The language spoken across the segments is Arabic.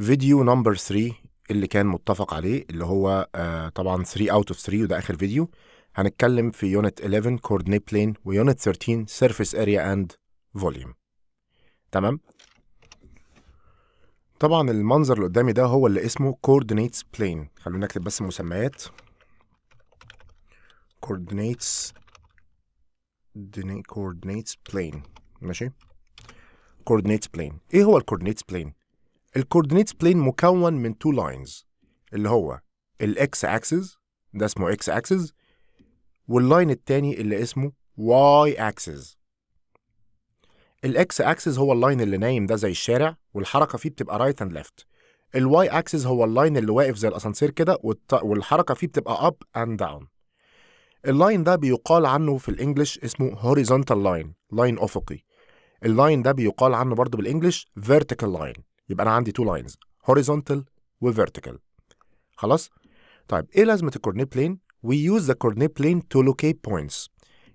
فيديو نمبر 3 اللي كان متفق عليه اللي هو آه طبعا 3 اوت اوف 3 وده اخر فيديو هنتكلم في يونت 11 كوردينيت بلين ويونت 13 سيرفيس اريا اند فوليوم تمام طبعا المنظر اللي قدامي ده هو اللي اسمه coordinates بلين خلونا نكتب بس مسميات coordinates coordinates plane ماشي coordinates plane ايه هو الكوردينيت plane الكوردينيتس بلين مكون من تو لاينز اللي هو الاكس اكسس ده اسمه اكس اكسس واللاين التاني اللي اسمه واي اكسس الاكس اكسس هو اللاين اللي نايم ده زي الشارع والحركه فيه بتبقى رايت اند ليفت الواي اكسس هو اللاين اللي واقف زي الاسانسير كده والحركه فيه بتبقى اب اند داون اللاين ده بيقال عنه في الانجليش اسمه هوريزونتال لاين لاين افقي اللاين ده بيقال عنه برضه بالانجليش فيرتيكال لاين يبقى انا عندي تو لاينز هوريزونتال وفيرتيكال خلاص طيب ايه لازمه الكورني بلين وي يوز ذا كورني بلين تو لوكيت بوينتس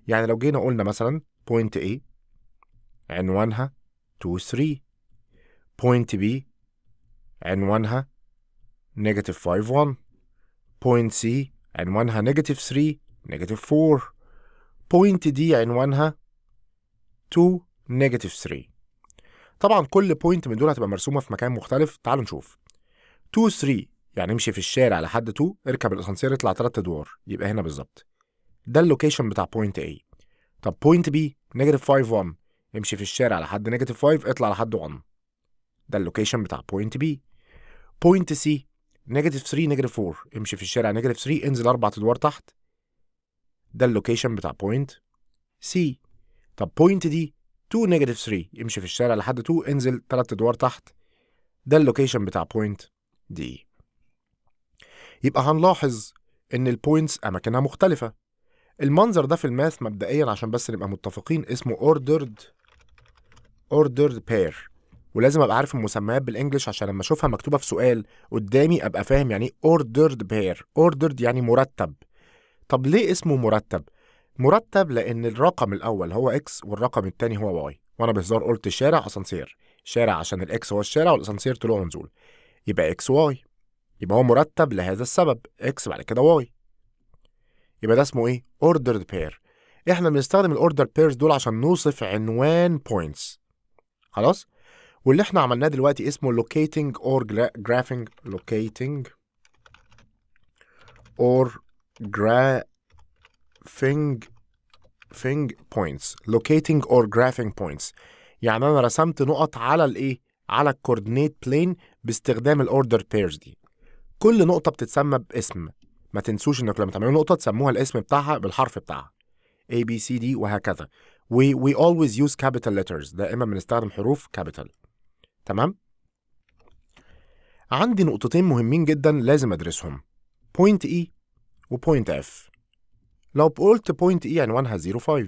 يعني لو جينا قلنا مثلا بوينت A عنوانها 2 3 بوينت B عنوانها نيجاتيف 5 1 بوينت C عنوانها نيجاتيف 3 نيجاتيف 4 بوينت D عنوانها 2 نيجاتيف 3 طبعا كل بوينت من دول هتبقى مرسومه في مكان مختلف تعالوا نشوف 2 3 يعني امشي في الشارع لحد 2 اركب الاسانسير اطلع 3 ادوار يبقى هنا بالظبط ده اللوكيشن بتاع بوينت A طب بوينت B نيجاتيف 5 1 امشي في الشارع لحد نيجاتيف 5 اطلع لحد 1 ده اللوكيشن بتاع بوينت B بوينت C نيجاتيف 3 نيجاتيف 4 امشي في الشارع نيجاتيف 3 انزل اربع ادوار تحت ده اللوكيشن بتاع بوينت C طب بوينت دي 2 نيجاتيف 3 امشي في الشارع لحد 2 انزل 3 ادوار تحت ده اللوكيشن بتاع بوينت دي يبقى هنلاحظ ان البوينتس اماكنها مختلفه المنظر ده في الماث مبدئيا عشان بس نبقى متفقين اسمه ordered ordered pair ولازم ابقى عارف المسميات بالانجلش عشان لما اشوفها مكتوبه في سؤال قدامي ابقى فاهم يعني ايه ordered pair ordered يعني مرتب طب ليه اسمه مرتب مرتب لان الرقم الاول هو اكس والرقم الثاني هو واي وانا بهزار قلت شارع اسانسير شارع عشان الاكس هو الشارع والاسانسير طلوع ونزول يبقى اكس واي يبقى هو مرتب لهذا السبب اكس بعد كده واي يبقى ده اسمه ايه اوردرد بير احنا بنستخدم الاوردر بيرز دول عشان نوصف عنوان بوينتس خلاص واللي احنا عملناه دلوقتي اسمه لوكيتنج اور جرافينج لوكيتنج اور جرافينج فينج فينج بوينتس لوكيتنج اور جرافينج بوينتس يعني انا رسمت نقط على الايه على الكوردينيت بلين باستخدام الاوردر بيرز دي كل نقطه بتتسمى باسم ما تنسوش انك لما تعملوا نقطه تسموها الاسم بتاعها بالحرف بتاعها A B C D وهكذا we, we always use capital letters دائما بنستخدم حروف capital تمام عندي نقطتين مهمين جدا لازم ادرسهم point E و point F لو قلت بوينت E عنوانها 05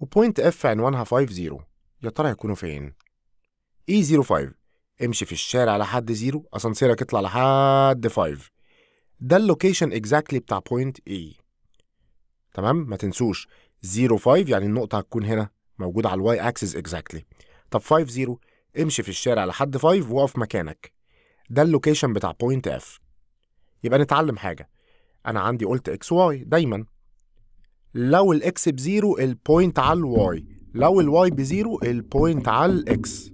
وبوينت F عنوانها 50 يا ترى هيكونوا فين؟ E05 امشي في الشارع لحد 0 اسانسيرك اطلع لحد 5 ده اللوكيشن اكزاكتلي بتاع بوينت E تمام ما تنسوش 05 يعني النقطة هتكون هنا موجودة على الواي اكسس اكزاكتلي طب 50 امشي في الشارع لحد 5 وقف مكانك ده اللوكيشن بتاع بوينت F يبقى نتعلم حاجة انا عندي قلت اكس واي دايما لو الاكس بزيرو البوينت على الواي لو الواي بزيرو البوينت على الاكس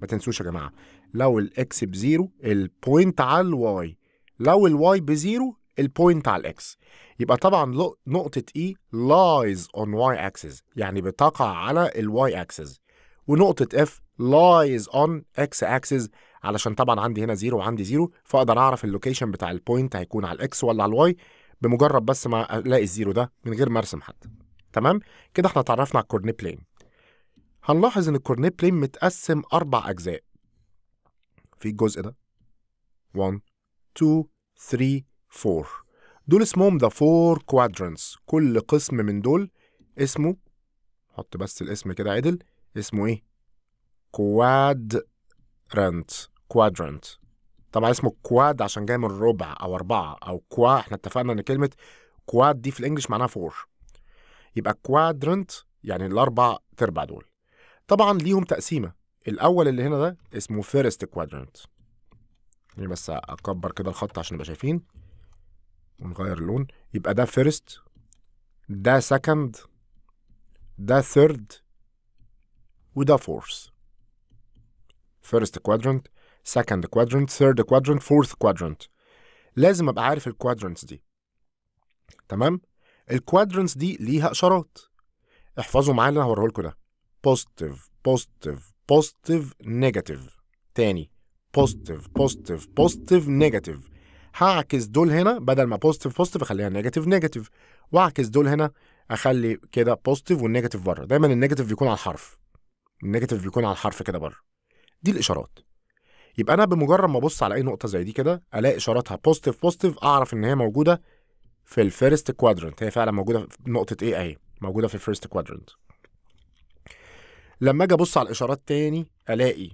ما تنسوش يا جماعه لو الاكس بزيرو البوينت على الواي لو الواي بزيرو البوينت على الاكس يبقى طبعا نقطة اي e lies on y axis يعني بتقع على الواي axis ونقطة F lies on x axis علشان طبعا عندي هنا زيرو وعندي زيرو فاقدر اعرف اللوكيشن بتاع البوينت هيكون على الاكس ولا على الواي بمجرد بس ما الاقي الزيرو ده من غير ما ارسم حتى تمام كده احنا اتعرفنا على الكورني بلين هنلاحظ ان الكورني بلين متقسم اربع اجزاء في الجزء ده 1 2 3 4 دول اسمهم ذا فور كوادرنتس كل قسم من دول اسمه حط بس الاسم كده عدل اسمه ايه كوادرنت كوادرنت طبعا اسمه كواد عشان جاي من ربع او اربعه او كوا احنا اتفقنا ان كلمه كواد دي في الانجليش معناها فور يبقى كوادرنت يعني الاربع تربع دول طبعا ليهم تقسيمه الاول اللي هنا ده اسمه فيرست كوادرنت يعني بس اكبر كده الخط عشان نبقى شايفين ونغير اللون يبقى ده فيرست ده سكند ده ثيرد وده فورث فيرست كوادرنت second quadrant third quadrant fourth quadrant لازم ابقى عارف الكوادرنتس دي تمام الكوادرنتس دي ليها اشارات احفظوا معايا اللي انا هوريه لكم ده بوزيتيف بوزيتيف بوزيتيف نيجاتيف تاني بوزيتيف بوزيتيف بوزيتيف نيجاتيف هعكس دول هنا بدل ما بوزيتيف بوزيتيف اخليها نيجاتيف نيجاتيف واعكس دول هنا اخلي كده بوزيتيف والنيجاتيف بره دايما النيجاتيف بيكون على الحرف النيجاتيف بيكون على الحرف كده بره دي الاشارات يبقى انا بمجرد ما ابص على اي نقطه زي دي كده الاقي اشاراتها بوزيتيف بوزيتيف اعرف ان هي موجوده في الفيرست كوادرنت هي فعلا موجوده في نقطه ايه اهي موجوده في الفيرست كوادرنت لما اجي ابص على الاشارات تاني الاقي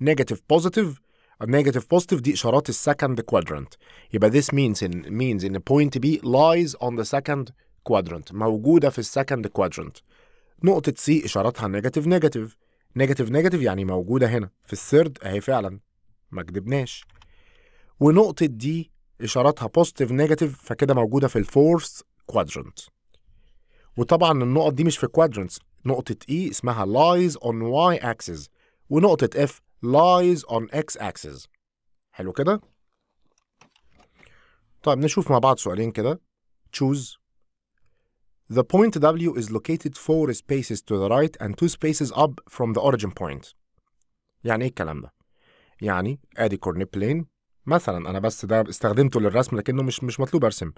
نيجاتيف بوزيتيف نيجاتيف بوزيتيف دي اشارات السكند كوادرنت يبقى this means ان means ان بوينت بي لايز اون ذا سكند كوادرنت موجوده في السكند كوادرنت نقطه سي اشاراتها نيجاتيف نيجاتيف نيجاتيف نيجاتيف يعني موجودة هنا في الثيرد أهي فعلا ما كدبناش ونقطة دي إشاراتها بوزيتيف نيجاتيف فكده موجودة في الفورث كوادرنت وطبعا النقط دي مش في كوادرنتس نقطة E اسمها lies on Y axis ونقطة F lies on X axis حلو كده؟ طيب نشوف مع بعض سؤالين كده choose The point W is located four spaces to the right and two spaces up from the origin point. يعني ايه الكلام ده؟ يعني ادي كورني بلين مثلا انا بس ده استخدمته للرسم لكنه مش مش مطلوب ارسم.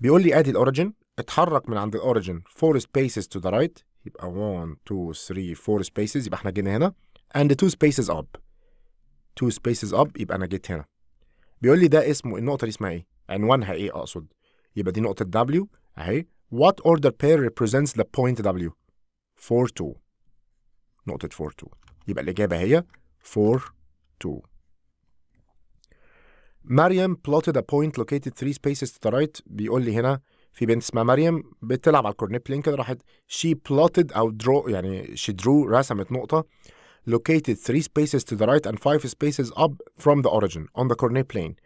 بيقول لي ادي الاوريجن اتحرك من عند الاوريجن four spaces to the right يبقى 1 2 3 4 spaces يبقى احنا جينا هنا and two spaces up. تو spaces up يبقى انا جيت هنا. بيقول لي ده اسمه النقطة دي اسمها ايه؟ عنوانها ايه اقصد؟ يبقى دي نقطة W اهي What order pair represents the point W? 4, 2. نقطة 4, 2. يبقى الإجابة هي 4, 2. مريم plotted a point located three spaces to the right بيقول لي هنا في بنت اسمها مريم بتلعب على الكورنيت بلين كده راحت she plotted أو draw يعني she drew رسمت نقطة located three spaces to the right and five spaces up from the origin on the cornet plane.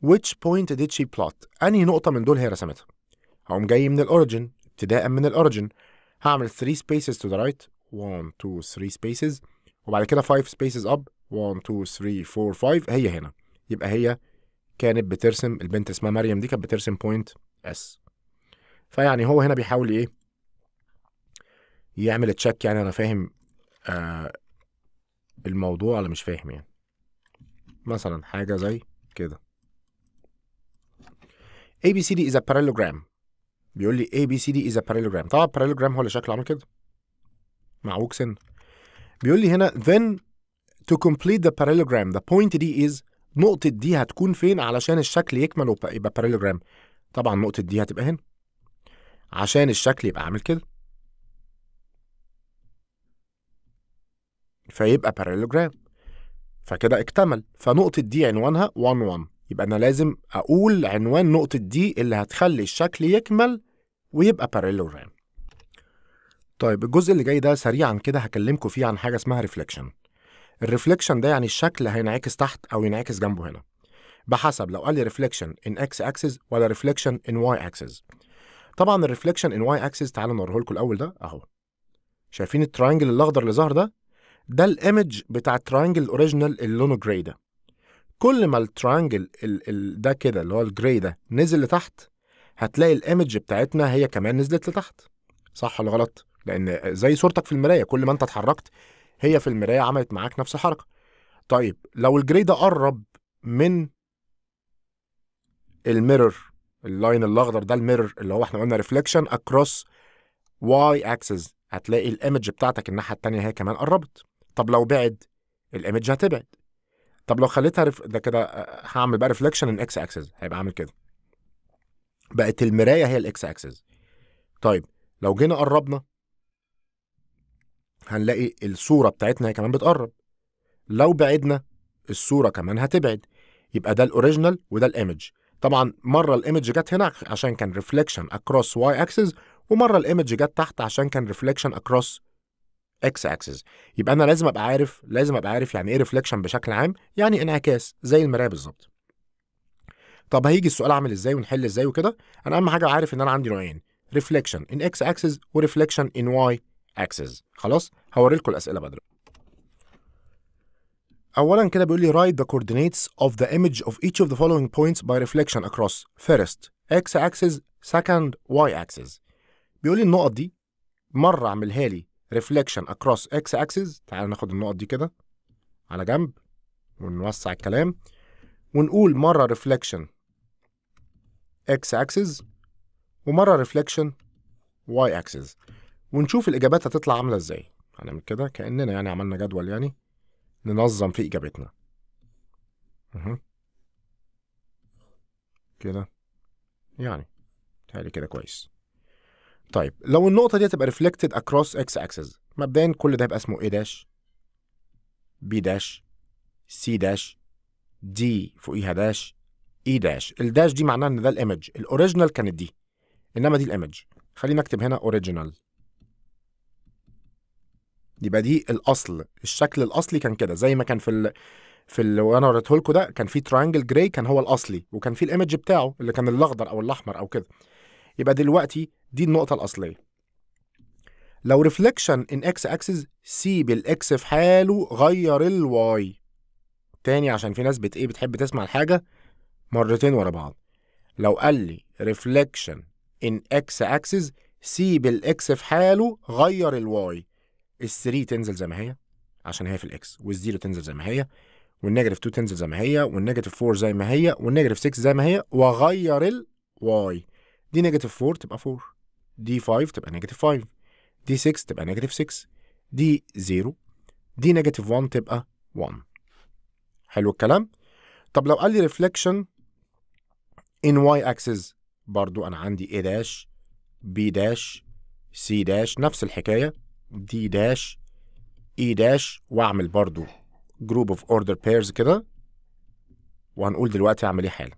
Which point did she plot؟ أنهي نقطة من دول هي رسمتها؟ هقوم جاي من الاوريجن ابتداء من الاوريجن هعمل 3 spaces to the right 1 2 3 spaces وبعد كده 5 spaces up 1 2 3 4 5 هي هنا يبقى هي كانت بترسم البنت اسمها مريم دي كانت بترسم بوينت اس فيعني هو هنا بيحاول ايه يعمل تشيك يعني انا فاهم آه الموضوع ولا مش فاهم يعني مثلا حاجه زي كده ABCD is a parallelogram بيقول لي A B C D is a parallelogram طبعا parallelogram هو اللي شكله عامل كده معوج سن بيقول لي هنا then to complete the parallelogram the point دي is نقطة دي هتكون فين علشان الشكل يكمل ويبقى parallelogram طبعا نقطة دي هتبقى هنا عشان الشكل يبقى عامل كده فيبقى parallelogram فكده اكتمل فنقطة دي عنوانها 1 1 يبقى أنا لازم أقول عنوان نقطة دي اللي هتخلي الشكل يكمل ويبقى باريلو رام طيب الجزء اللي جاي ده سريعا كده هكلمكم فيه عن حاجه اسمها ريفليكشن الريفليكشن ده يعني الشكل هينعكس تحت او ينعكس جنبه هنا بحسب لو قال لي ريفليكشن ان اكس اكسس ولا ريفليكشن ان واي اكسس طبعا الريفليكشن ان واي اكسس تعالوا نوريه لكم الاول ده اهو شايفين الترينجل الاخضر اللي ظهر ده ده الايمج بتاع الترينجل الاوريجينال اللي لونه جراي ده كل ما الترينجل ده كده اللي هو الجراي ده نزل لتحت هتلاقي الايمج بتاعتنا هي كمان نزلت لتحت صح ولا غلط لان زي صورتك في المرايه كل ما انت اتحركت هي في المرايه عملت معاك نفس الحركه طيب لو الجري ده قرب من الميرور اللاين الاخضر ده الميرور اللي هو احنا قلنا ريفليكشن اكروس واي اكسس هتلاقي الايمج بتاعتك الناحيه الثانيه هي كمان قربت طب لو بعد الايمج هتبعد طب لو خليتها ده كده آه، هعمل بقى ريفليكشن ان اكس اكسس هيبقى عامل كده بقت المرايه هي الاكس اكسس طيب لو جينا قربنا هنلاقي الصوره بتاعتنا هي كمان بتقرب لو بعدنا الصوره كمان هتبعد يبقى ده الاوريجينال وده الايمج طبعا مره الايمج جت هنا عشان كان ريفليكشن اكروس واي اكسس ومره الايمج جت تحت عشان كان ريفليكشن اكروس اكس اكسس يبقى انا لازم ابقى عارف لازم ابقى عارف يعني ايه ريفليكشن بشكل عام يعني انعكاس زي المرايه بالظبط طب هيجي السؤال اعمل ازاي ونحل ازاي وكده انا اهم حاجه عارف ان انا عندي نوعين ريفليكشن ان اكس اكسس وريفليكشن ان واي اكسس خلاص هوري لكم الاسئله بدري اولا كده بيقول لي write the coordinates of the image of each of the following points by reflection across first x axis second y axis بيقول لي النقط دي مره اعملها لي reflection across x axis تعال ناخد النقط دي كده على جنب ونوسع الكلام ونقول مره reflection اكس اكسس ومره reflection واي اكسس ونشوف الاجابات هتطلع عامله ازاي هنعمل كده كاننا يعني عملنا جدول يعني ننظم فيه اجابتنا اهو كده يعني تعالي كده كويس طيب لو النقطة دي هتبقى reflected across x axis مبدئيا كل ده هيبقى اسمه A داش B داش C داش D فوقيها داش اي داش الداش دي معناها ان ده الايمج الاوريجينال كانت دي انما دي الايمج خلينا اكتب هنا اوريجينال يبقى دي الاصل الشكل الاصلي كان كده زي ما كان في ال... في اللي انا وريته لكم ده كان في تراينجل جراي كان هو الاصلي وكان في الايمج بتاعه اللي كان الاخضر او الاحمر او كده يبقى دلوقتي دي النقطه الاصليه لو ريفليكشن ان اكس اكسس سيب الاكس في حاله غير الواي تاني عشان في ناس بت ايه بتحب تسمع الحاجه مرتين ورا بعض لو قال لي reflection in x axis سيب الاكس في حاله غير الواي ال3 تنزل زي ما هي عشان هي في الاكس والزيرو تنزل زي ما هي والنيجاتيف 2 تنزل زي ما هي والنيجاتيف 4 زي ما هي والنيجاتيف 6 زي ما هي واغير الواي دي نيجاتيف 4 تبقى 4 دي 5 تبقى نيجاتيف 5 دي 6 تبقى نيجاتيف 6 دي 0 دي نيجاتيف 1 تبقى 1 حلو الكلام طب لو قال لي ريفليكشن ان واي اكسس برضو انا عندي A داش B داش C داش نفس الحكاية D داش E داش واعمل برضو جروب اوف اوردر pairs كده وهنقول دلوقتي اعمل ايه حالا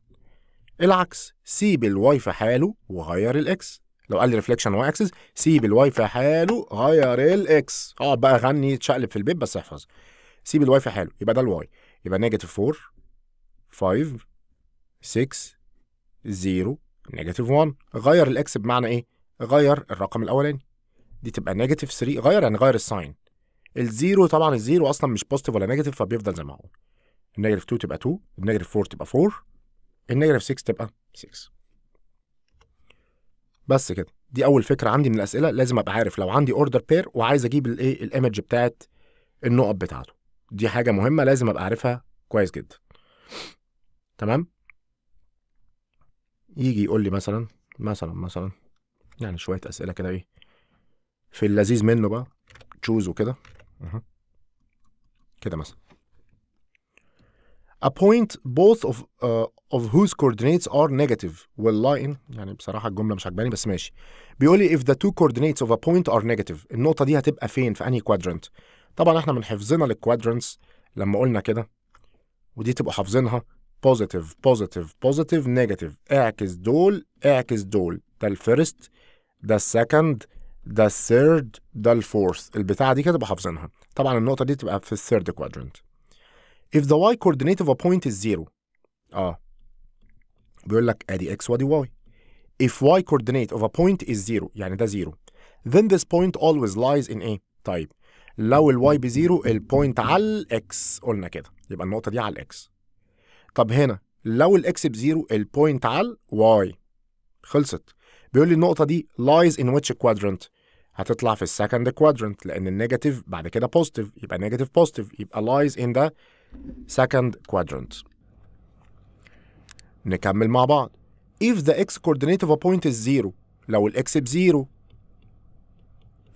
العكس سيب الواي في حاله وغير الاكس لو قال لي ريفليكشن واي اكسس سيب الواي في حاله غير الاكس اقعد بقى غني اتشقلب في البيت بس احفظ سيب الواي في حاله يبقى ده الواي يبقى نيجاتيف 4 5 6 0 نيجاتيف 1 غير الاكس بمعنى ايه؟ غير الرقم الاولاني دي تبقى نيجاتيف 3 غير يعني غير الساين الزيرو طبعا الزيرو اصلا مش بوزيتيف ولا نيجاتيف فبيفضل زي ما هو النيجاتيف 2 تبقى 2 النيجاتيف 4 تبقى 4 النيجاتيف 6 تبقى 6 بس كده دي اول فكره عندي من الاسئله لازم ابقى عارف لو عندي اوردر بير وعايز اجيب الايه الايمج بتاعت النقط بتاعته دي حاجه مهمه لازم ابقى عارفها كويس جدا تمام يجي يقول لي مثلا مثلا مثلا يعني شويه اسئله كده ايه في اللذيذ منه بقى تشوز وكده اها كده مثلا A point both of uh, of whose coordinates are negative will lie in يعني بصراحة الجملة مش عجباني بس ماشي بيقول لي if the two coordinates of a point are negative النقطة دي هتبقى فين في أنهي quadrant طبعا احنا من حفظنا للكوادرنتس لما قلنا كده ودي تبقوا حافظينها positive positive positive negative اعكس دول اعكس دول ده الفيرست ده السكند ده الثيرد ده الفورث البتاعه دي كده حافظينها طبعا النقطه دي تبقى في الثيرد كوادرنت if the y coordinate of a point is zero اه بيقول لك ادي x وادي y if y coordinate of a point is zero يعني ده zero then this point always lies in a طيب لو الواي بزيرو البوينت على الاكس قلنا كده يبقى النقطه دي على الاكس طب هنا لو الاكس بزيرو البوينت على واي خلصت بيقول لي النقطه دي lies in which quadrant هتطلع في السكند كوادرنت لان النيجاتيف بعد كده بوزيتيف يبقى نيجاتيف بوزيتيف يبقى lies in the second quadrant نكمل مع بعض if the x coordinate of a point is 0 لو الاكس بزيرو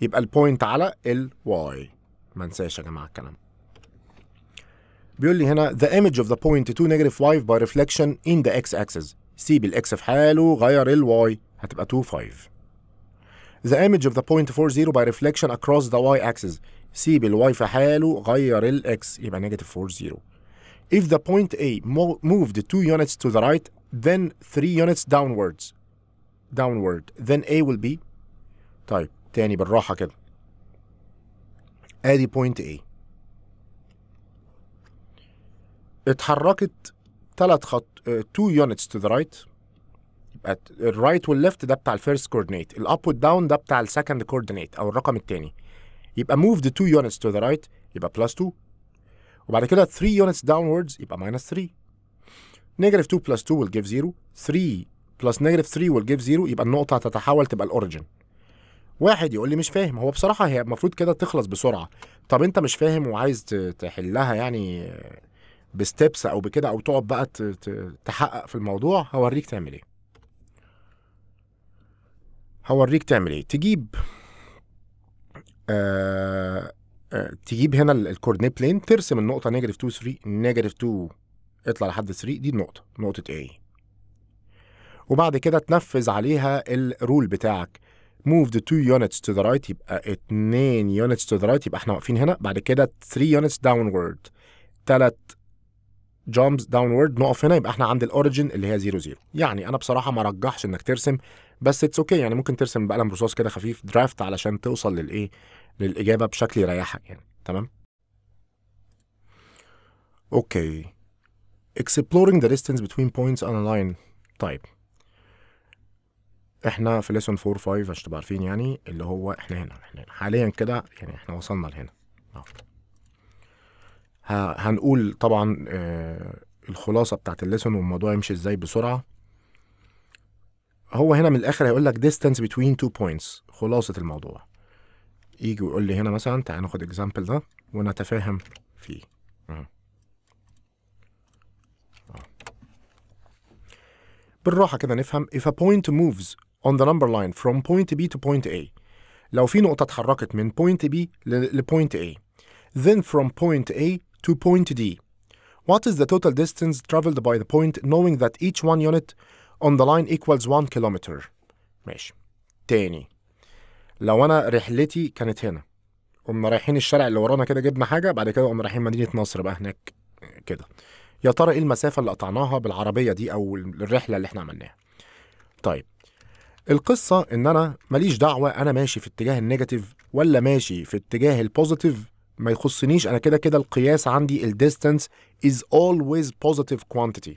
يبقى البوينت على الواي ما ننساش يا جماعه الكلام بيقول لي هنا the image of the point two negative five by reflection in the x axis سيب الاكس في حاله غير الواي هتبقى 2 5 the image of the point 40 by reflection across the y axis سيب y في حاله غير x يبقى negative 40 if the point A moved 2 units to the right then 3 units downwards downward then A will be طيب تاني بالراحة كده ادي point A اتحركت ثلاث خط 2 يونتس تو ذا رايت يبقى الرايت والليفت ده بتاع الفيرست كوردينيت الاب والداون ده بتاع السكند كوردينيت او الرقم الثاني يبقى موفد 2 يونتس تو ذا رايت يبقى بلس 2 وبعد كده 3 يونتس داونوردز يبقى ماينس 3 نيجاتيف 2 بلس 2 will give 0 3 بلس نيجاتيف 3 will give 0 يبقى النقطة هتتحول تبقى الأوريجن واحد يقول لي مش فاهم هو بصراحة هي المفروض كده تخلص بسرعة طب أنت مش فاهم وعايز تحلها يعني آه، بستبس او بكده او تقعد بقى تحقق في الموضوع هوريك تعمل ايه هوريك تعمل ايه تجيب آه آه تجيب هنا الكورنيه بلين ترسم النقطه نيجاتيف 2 3 نيجاتيف 2 اطلع لحد 3 دي النقطه نقطه ايه وبعد كده تنفذ عليها الرول بتاعك move the two units to the right يبقى 2 units to the right يبقى احنا واقفين هنا بعد كده 3 units downward ثلاث جامبز داونورد نقف هنا يبقى احنا عند الاوريجن اللي هي 0 0 يعني انا بصراحه ما رجحش انك ترسم بس اتس اوكي okay. يعني ممكن ترسم بقلم رصاص كده خفيف درافت علشان توصل للايه للاجابه بشكل يريحك يعني تمام اوكي okay. exploring the distance between points on a line طيب احنا في lesson 4 5 عشان تبقوا عارفين يعني اللي هو احنا هنا احنا هنا حاليا كده يعني احنا وصلنا لهنا آه. هنقول طبعا آه، الخلاصه بتاعت الليسون والموضوع يمشي ازاي بسرعه هو هنا من الاخر هيقول لك distance between two points خلاصه الموضوع يجي ويقول لي هنا مثلا تعال ناخد اكزامبل ده ونتفاهم فيه أه. أه. بالراحه كده نفهم if a point moves on the number line from point B to point A لو في نقطه اتحركت من point B ل point A then from point A to point D. What is the total distance traveled by the point knowing that each one unit on the line equals one kilometer ماشي تاني لو انا رحلتي كانت هنا قمنا رايحين الشارع اللي ورانا كده جبنا حاجه بعد كده قمنا رايحين مدينه نصر بقى هناك كده يا ترى ايه المسافه اللي قطعناها بالعربيه دي او الرحله اللي احنا عملناها طيب القصه ان انا ماليش دعوه انا ماشي في اتجاه النيجاتيف ولا ماشي في اتجاه البوزيتيف ما يخصنيش انا كده كده القياس عندي الديستانس از always positive quantity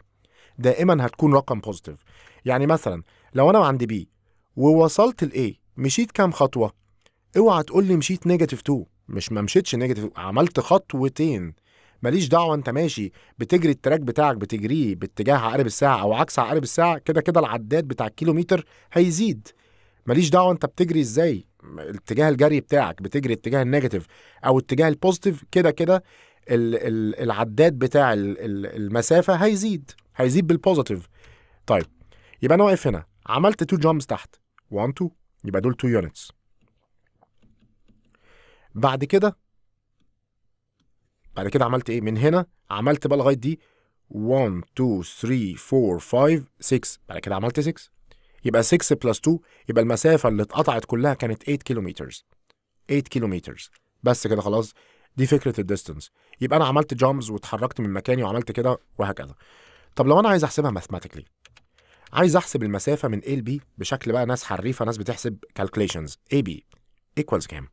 دائما هتكون رقم بوزيتيف يعني مثلا لو انا عند بي ووصلت لاي مشيت كام خطوه اوعى تقول لي مشيت نيجاتيف 2 مش ما مشيتش نيجاتيف عملت خطوتين ماليش دعوه انت ماشي بتجري التراك بتاعك بتجريه باتجاه عقارب الساعه او عكس عقارب الساعه كده كده العداد بتاع الكيلومتر هيزيد ماليش دعوه انت بتجري ازاي اتجاه الجري بتاعك بتجري اتجاه النيجاتيف او اتجاه البوزيتيف كده كده العداد بتاع المسافه هيزيد هيزيد بالبوزيتيف طيب يبقى انا واقف هنا عملت تو جامبس تحت 1 2 يبقى دول 2 يونتس بعد كده بعد كده عملت ايه من هنا عملت بقى لغايه دي 1 2 3 4 5 6 بعد كده عملت 6 يبقى 6 بلس 2 يبقى المسافه اللي اتقطعت كلها كانت 8 كيلومترز 8 كيلومترز بس كده خلاص دي فكره الديستنس يبقى انا عملت جامز واتحركت من مكاني وعملت كده وهكذا طب لو انا عايز احسبها ماثماتيكلي عايز احسب المسافه من A ل B بشكل بقى ناس حريفه ناس بتحسب calculations A B ايكوالز كام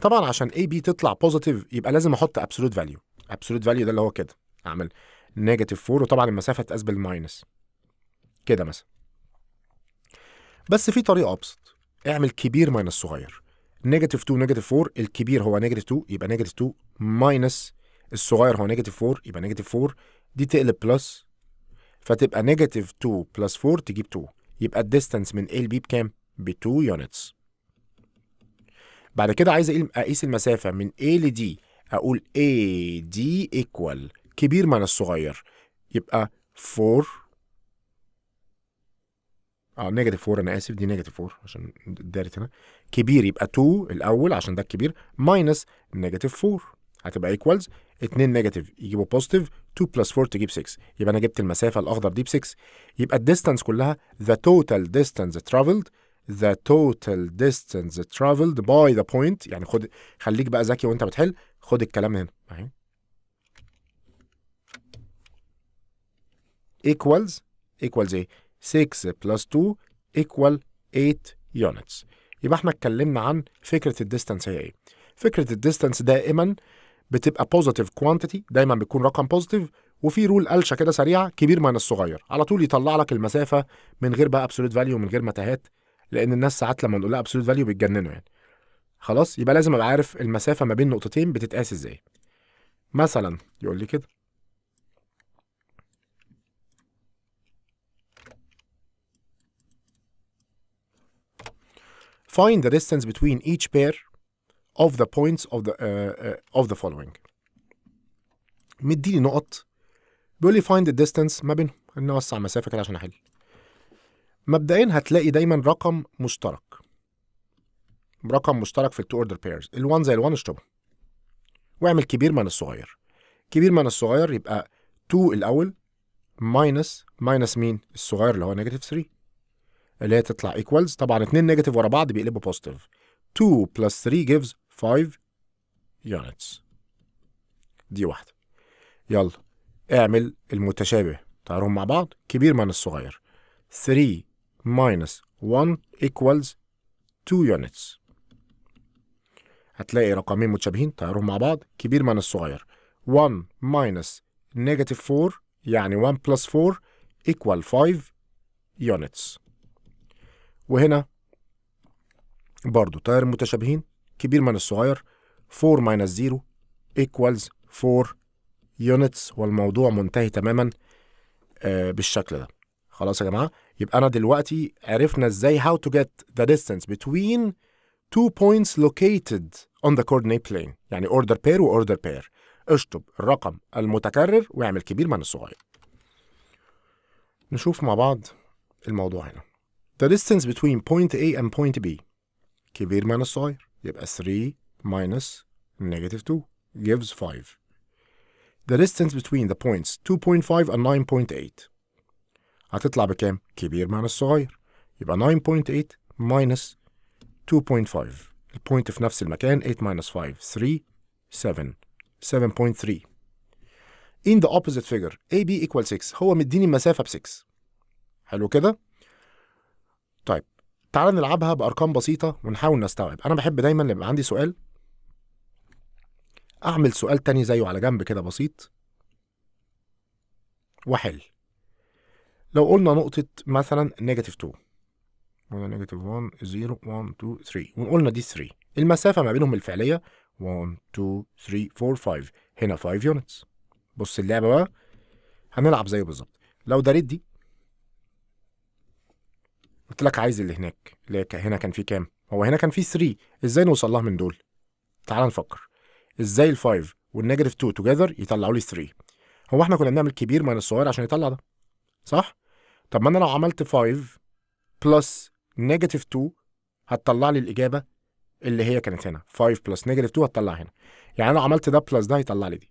طبعا عشان A B تطلع بوزيتيف يبقى لازم احط ابسولوت فاليو ابسولوت فاليو ده اللي هو كده اعمل نيجاتيف 4 وطبعا المسافه تقاس بالماينس كده مثلا بس في طريقه ابسط اعمل كبير ماينس صغير نيجاتيف 2 نيجاتيف 4 الكبير هو نيجاتيف 2 يبقى نيجاتيف 2 ماينس الصغير هو نيجاتيف 4 يبقى نيجاتيف 4 دي تقلب بلس فتبقى نيجاتيف 2 بلس 4 تجيب 2 يبقى الديستانس من A ل B بكام؟ ب 2 يونتس بعد كده عايز اقيس المسافه من A ل D اقول A D equal كبير ماينس صغير يبقى 4 اه نيجاتيف 4 انا اسف دي نيجاتيف 4 عشان دارت هنا كبير يبقى 2 الاول عشان ده الكبير ماينس نيجاتيف 4 هتبقى ايكوالز 2 نيجاتيف يجيبوا بوزيتيف 2 بلس 4 تجيب 6 يبقى انا جبت المسافه الاخضر دي ب 6 يبقى الديستانس كلها ذا توتال ديستانس ترافلد ذا توتال ديستانس ترافلد باي ذا بوينت يعني خد خليك بقى ذكي وانت بتحل خد الكلام هنا معايا ايكوالز ايكوالز ايه 6 بلس 2 equal 8 units يبقى احنا اتكلمنا عن فكرة الديستانس هي ايه فكرة الديستانس دائما بتبقى بوزيتيف كوانتيتي دايما بيكون رقم بوزيتيف وفي رول قلشه كده سريعه كبير من الصغير على طول يطلع لك المسافه من غير بقى ابسولوت فاليو من غير متاهات لان الناس ساعات لما نقول لها ابسولوت فاليو بيتجننوا يعني خلاص يبقى لازم ابقى عارف المسافه ما بين نقطتين بتتقاس ازاي مثلا يقول لي كده Find the distance between each pair of the points of the uh, uh, of the following مديني نقط بيقول لي find the distance ما بينهم نوسع مسافه كده عشان احل مبدئيا هتلاقي دايما رقم مشترك رقم مشترك في التو اوردر بيرز ال1 زي ال1 اشطبهم واعمل كبير من الصغير كبير من الصغير يبقى 2 الاول ماينس ماينس مين الصغير اللي هو نيجاتيف 3 اللي هي تطلع ايكوالز طبعا اتنين نيجاتيف ورا بعض بيقلبوا بوزيتيف 2 بلس 3 جيفز 5 يونتس دي واحده يلا اعمل المتشابه تعالوا مع بعض كبير من الصغير 3 minus 1 equals 2 units هتلاقي رقمين متشابهين تعالوا مع بعض كبير من الصغير 1 minus negative 4 يعني 1 plus 4 equal 5 units وهنا برضو تيارين متشابهين كبير من الصغير 4 minus 0 equals 4 units والموضوع منتهي تماما آه بالشكل ده خلاص يا جماعه يبقى انا دلوقتي عرفنا ازاي how to get the distance between two points located on the coordinate plane يعني order pair و order pair اشطب الرقم المتكرر واعمل كبير من الصغير نشوف مع بعض الموضوع هنا The distance between point A and point B كبير minus صغير يبقى 3 minus negative 2 gives 5. The distance between the points 2.5 and 9.8 هتطلع بكام؟ كبير minus صغير يبقى 9.8 minus 2.5 البوينت في نفس المكان 8 minus 5 3 7 7.3 In the opposite figure AB equals 6 هو مديني المسافة ب 6 حلو كده؟ طيب تعال نلعبها بارقام بسيطه ونحاول نستوعب انا بحب دايما لما يبقى عندي سؤال اعمل سؤال تاني زيه على جنب كده بسيط واحل لو قلنا نقطة مثلا نيجاتيف 2 قلنا نيجاتيف 1 0 1 2 3 وقلنا دي 3 المسافة ما بينهم الفعلية 1 2 3 4 5 هنا 5 يونتس بص اللعبة بقى هنلعب زيه بالظبط لو داريت دي قلت لك عايز اللي هناك اللي هنا كان فيه كام هو هنا كان فيه 3 ازاي نوصل لها من دول تعال نفكر ازاي ال5 والنيجاتيف 2 توجذر يطلعوا لي 3 هو احنا كنا بنعمل كبير من الصغير عشان يطلع ده صح طب ما انا لو عملت 5 بلس نيجاتيف 2 هتطلع لي الاجابه اللي هي كانت هنا 5 بلس نيجاتيف 2 هتطلع هنا يعني انا لو عملت ده بلس ده هيطلع لي دي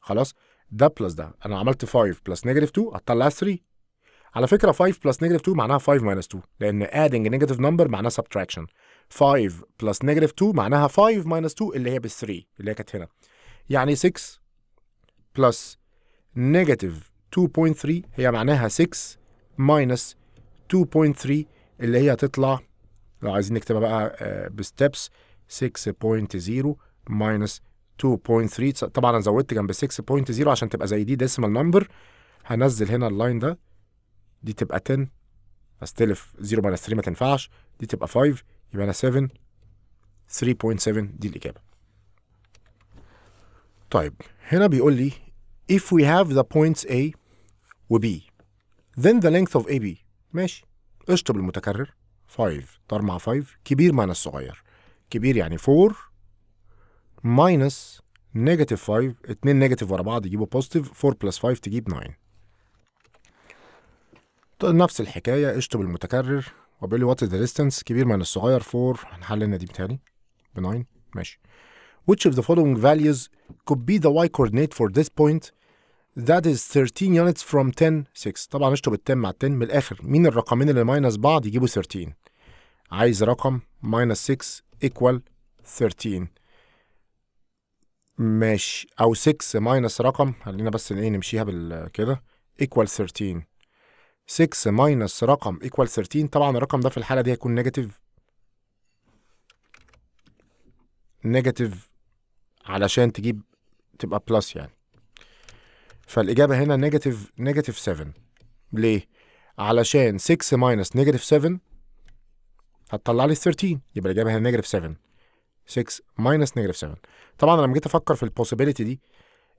خلاص ده بلس ده انا عملت 5 بلس نيجاتيف 2 هتطلع 3 على فكره 5 plus نيجاتيف 2 معناها 5 ماينس 2 لان adding نيجاتيف نمبر معناها subtraction 5 plus نيجاتيف 2 معناها 5 ماينس 2 اللي هي بال 3 اللي هي كانت هنا يعني 6 plus نيجاتيف 2.3 هي معناها 6 ماينس 2.3 اللي هي هتطلع لو عايزين نكتبها بقى بستبس 6.0 ماينس 2.3 طبعا انا زودت جنب 6.0 عشان تبقى زي دي decimal نمبر هنزل هنا اللاين ده دي تبقى 10 استلف 0 ماينس 3 ما تنفعش دي تبقى 5 يبقى انا 7 3.7 دي الاجابه طيب هنا بيقول لي if we have the points A و B then the length of AB ماشي اشطب المتكرر 5 طار مع 5 كبير ماينس صغير كبير يعني 4 ماينس نيجاتيف 5 2 نيجاتيف ورا بعض يجيبوا بوزيتيف 4 بلس 5 تجيب 9 نفس الحكايه قشطه بالمتكرر وبيقول لي وات ذا ديستنس كبير من الصغير 4 هنحللنا لنا دي بتهيألي ب9 ماشي which of the following values could be the y coordinate for this point that is 13 units from 10 6 طبعا اشطب ال 10 مع ال 10 من الاخر مين الرقمين اللي ماينس بعض يجيبوا 13 عايز رقم ماينس 6 ايكوال 13 ماشي او 6 ماينس رقم خلينا بس ايه نمشيها بالكده ايكوال 13 6 ماينس رقم ايكوال 13 طبعا الرقم ده في الحاله دي هيكون نيجاتيف نيجاتيف علشان تجيب تبقى بلس يعني فالاجابه هنا نيجاتيف نيجاتيف 7 ليه علشان 6 ماينس نيجاتيف 7 هتطلع لي 13 يبقى الاجابه هنا نيجاتيف 7 6 ماينس نيجاتيف 7 طبعا لما جيت افكر في البوسيبيليتي دي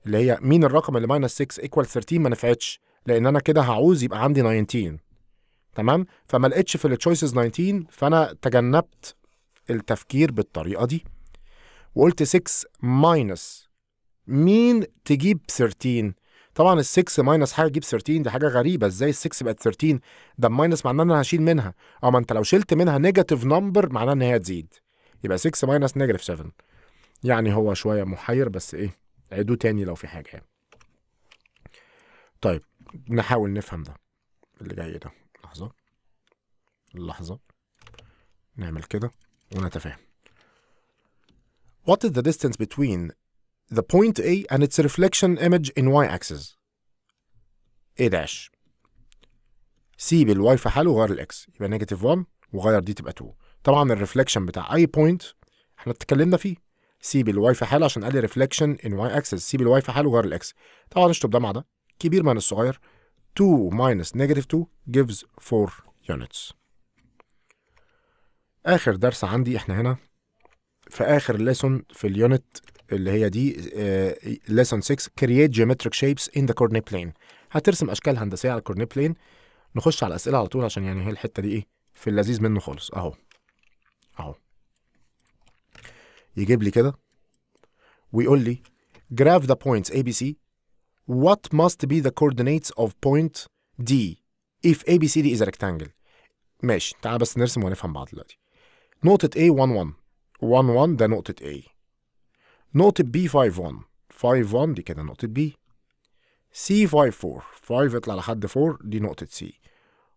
اللي هي مين الرقم اللي ماينس 6 ايكوال 13 ما نفعتش لان انا كده هعوز يبقى عندي 19 تمام فما لقيتش في التشويسز 19 فانا تجنبت التفكير بالطريقه دي وقلت 6 ماينس مين تجيب 13 طبعا ال 6 ماينس حاجه تجيب 13 دي حاجه غريبه ازاي ال 6 بقت 13 ده الماينس معناه ان انا هشيل منها او ما انت لو شلت منها نيجاتيف نمبر معناه ان هي هتزيد يبقى 6 ماينس نيجاتيف 7 يعني هو شويه محير بس ايه عيدوه تاني لو في حاجه يعني. طيب نحاول نفهم ده اللي جاي ده لحظة لحظة نعمل كده ونتفاهم What is the distance between the point A and its reflection image in y-axis A dash سيب الواي في حاله وغير الاكس يبقى نيجاتيف 1 وغير دي تبقى 2 طبعا الريفلكشن بتاع اي بوينت احنا اتكلمنا فيه سيب الواي في حاله عشان قال لي ريفلكشن ان واي اكسس سيب الواي في حاله وغير الاكس طبعا اشطب ده مع ده الكبير من الصغير 2 minus negative 2 gives 4 units آخر درس عندي إحنا هنا في آخر lesson في اليونت اللي هي دي آه، lesson 6 create geometric shapes in the coordinate plane هترسم أشكال هندسية على الكورنيت بلين نخش على الأسئلة على طول عشان يعني هي الحتة دي إيه في اللذيذ منه خالص أهو أهو يجيب لي كده ويقول لي graph the points A B C What must be the coordinates of point D if ABCD is a rectangle؟ ماشي تعال بس نرسم ونفهم بعض دلوقتي. نقطة A 11 11 ده نقطة A. نقطة B 51 51 دي كده نقطة B. C 54 5 يطلع لحد 4 دي نقطة C.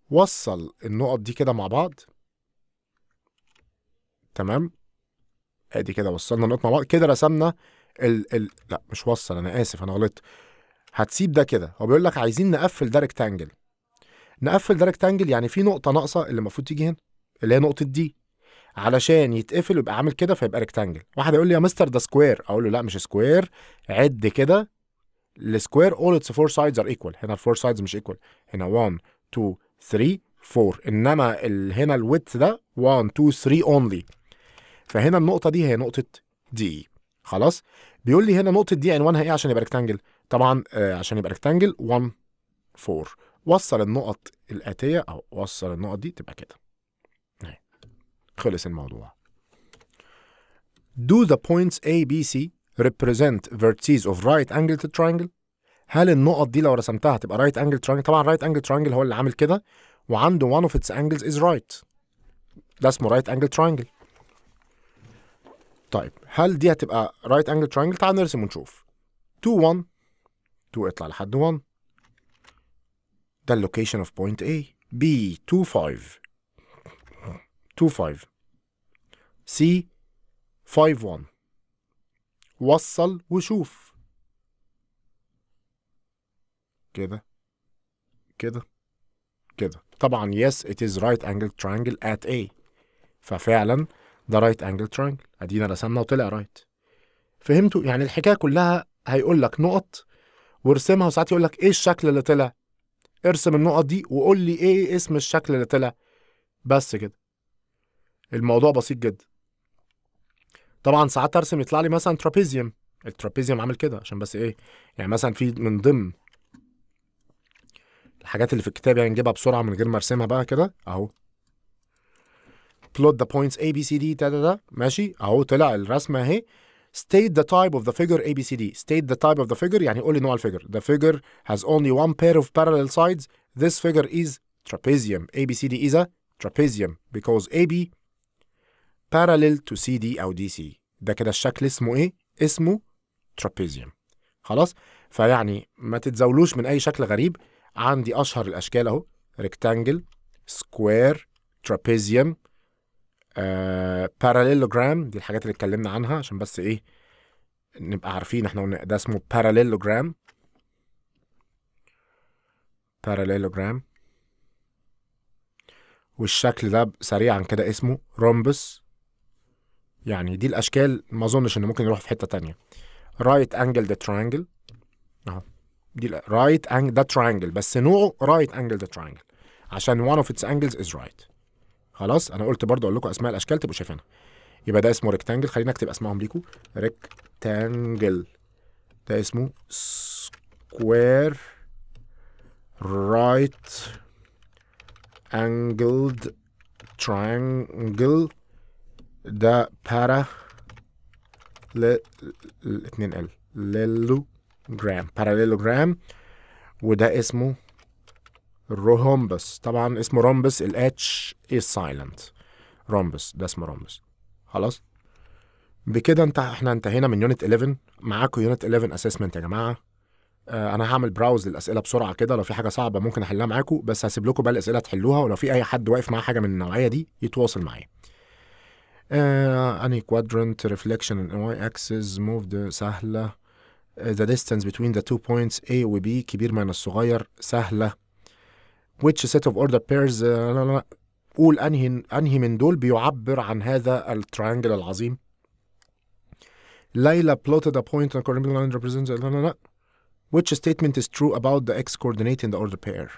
وصل النقط دي كده مع بعض تمام ادي كده وصلنا النقط مع بعض كده رسمنا ال ال لا مش وصل انا اسف انا غلطت هتسيب ده كده هو بيقول لك عايزين نقفل ده ريكتانجل نقفل ده ريكتانجل يعني في نقطه ناقصه اللي المفروض تيجي هنا اللي هي نقطه دي علشان يتقفل ويبقى عامل كده فيبقى ريكتانجل واحد يقول لي يا مستر ده سكوير اقول له لا مش سكوير عد كده السكوير اول اتس فور سايدز ار ايكوال هنا الفور سايدز مش ايكوال هنا 1 2 3 4 انما ال هنا الويدث ده 1 2 3 اونلي فهنا النقطه دي هي نقطه دي خلاص بيقول لي هنا نقطه دي عنوانها ايه عشان يبقى ريكتانجل طبعا عشان يبقى ريكتانجل 1 4 وصل النقط الآتية أو وصل النقط دي تبقى كده خلص الموضوع Do the points A, B, C represent vertices of right angle to triangle هل النقط دي لو رسمتها هتبقى right angle triangle؟ طبعا right angle triangle هو اللي عامل كده وعنده one of its angles is right ده اسمه right angle triangle. طيب هل دي هتبقى right angle triangle؟ تعال نرسم ونشوف 2 1 2 اطلع لحد 1 ده اللوكيشن اوف بوينت A B 25 25 C 51 وصل وشوف كده كده كده طبعا yes it is right angle triangle at A ففعلا ده right angle triangle ادينا رسمنا وطلع right فهمتوا يعني الحكايه كلها هيقول لك نقط وارسمها وساعات يقول لك ايه الشكل اللي طلع ارسم النقط دي وقول لي ايه اسم الشكل اللي طلع بس كده الموضوع بسيط جدا طبعا ساعات ارسم يطلع لي مثلا ترابيزيوم الترابيزيوم عامل كده عشان بس ايه يعني مثلا في من ضمن الحاجات اللي في الكتاب يعني نجيبها بسرعه من غير ما ارسمها بقى كده اهو plot the points A B C D تا تا ماشي اهو طلع الرسمه اهي state the type of the figure ABCD state the type of the figure يعني قول لي نوع الفيجر the figure has only one pair of parallel sides this figure is trapezium ABCD is a trapezium because AB parallel to CD أو DC ده كده الشكل اسمه إيه؟ اسمه trapezium خلاص؟ فيعني ما تتزاولوش من أي شكل غريب عندي أشهر الأشكال أهو rectangle square trapezium باراليلوجرام آه، دي الحاجات اللي اتكلمنا عنها عشان بس ايه نبقى عارفين احنا قلنا ده اسمه باراليلوجرام باراليلوجرام والشكل ده سريعا كده اسمه رومبس يعني دي الاشكال ما اظنش ان ممكن يروح في حته تانية رايت انجل ذا ترانجل اهو دي رايت انجل ده ترانجل بس نوعه رايت انجل ذا ترانجل عشان one of its angles is right خلاص انا قلت برضه اقول لكم اسماء الاشكال تبقوا شايفينها يبقى ده اسمه ريكتانجل خلينا اكتب اسمائهم ليكم ريكتانجل ده اسمه سكوير رايت انجلد ترانجل ده بارا ل... 2 ال ليلوجرام باراليلوجرام وده اسمه الروهومبس طبعا اسمه رومبس الاتش از سايلنت رومبس ده اسمه رومبس خلاص بكده انت احنا انتهينا من يونت 11 معاكم يونت 11 اسسمنت يا جماعه اه انا هعمل براوز للاسئله بسرعه كده لو في حاجه صعبه ممكن احلها معاكم بس هسيب لكم بقى الاسئله تحلوها ولو في اي حد واقف معاه حاجه من النوعيه دي يتواصل معايا اني كوادرنت ريفليكشن ان واي اكسس موف سهله ذا ديستانس بتوين ذا تو بوينتس A و B كبير من الصغير سهله which set of order pairs uh, قول انهي انهي من دول بيعبر عن هذا التراينجل العظيم ليلى plotted a point on a coordinate line represents لا لا لا which statement is true about the x coordinate in the order pair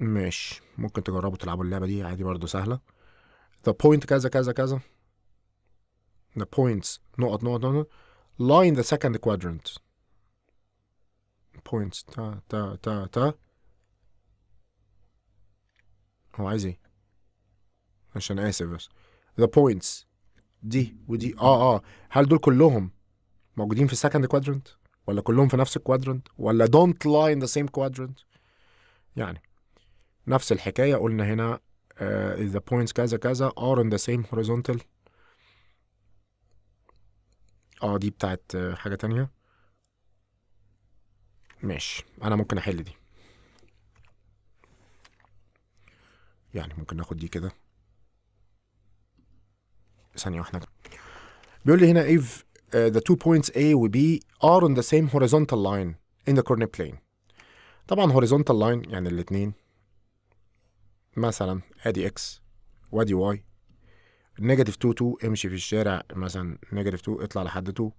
ماشي ممكن تجربوا تلعبوا اللعبة دي عادي برضه سهلة the point كذا كذا كذا the points نقط نقط نقط lie in the second quadrant points تا تا تا تا هو عايز ايه عشان اسف بس ذا بوينتس دي ودي اه اه هل دول كلهم موجودين في السكند كوادرنت ولا كلهم في نفس الكوادرنت ولا دونت لاي ان ذا سيم كوادرنت يعني نفس الحكايه قلنا هنا ذا آه، uh, points كذا كذا ار ان ذا سيم horizontal اه دي بتاعت آه، حاجه تانية ماشي انا ممكن احل دي يعني ممكن ناخد دي كده ثانيه واحده بيقول لي هنا if آه، the two points A و B are on the same horizontal line in the corner plane طبعا horizontal line يعني الاتنين مثلا ادي x وادي y نيجاتيف 2 2 امشي في الشارع مثلا نيجاتيف 2 اطلع لحد 2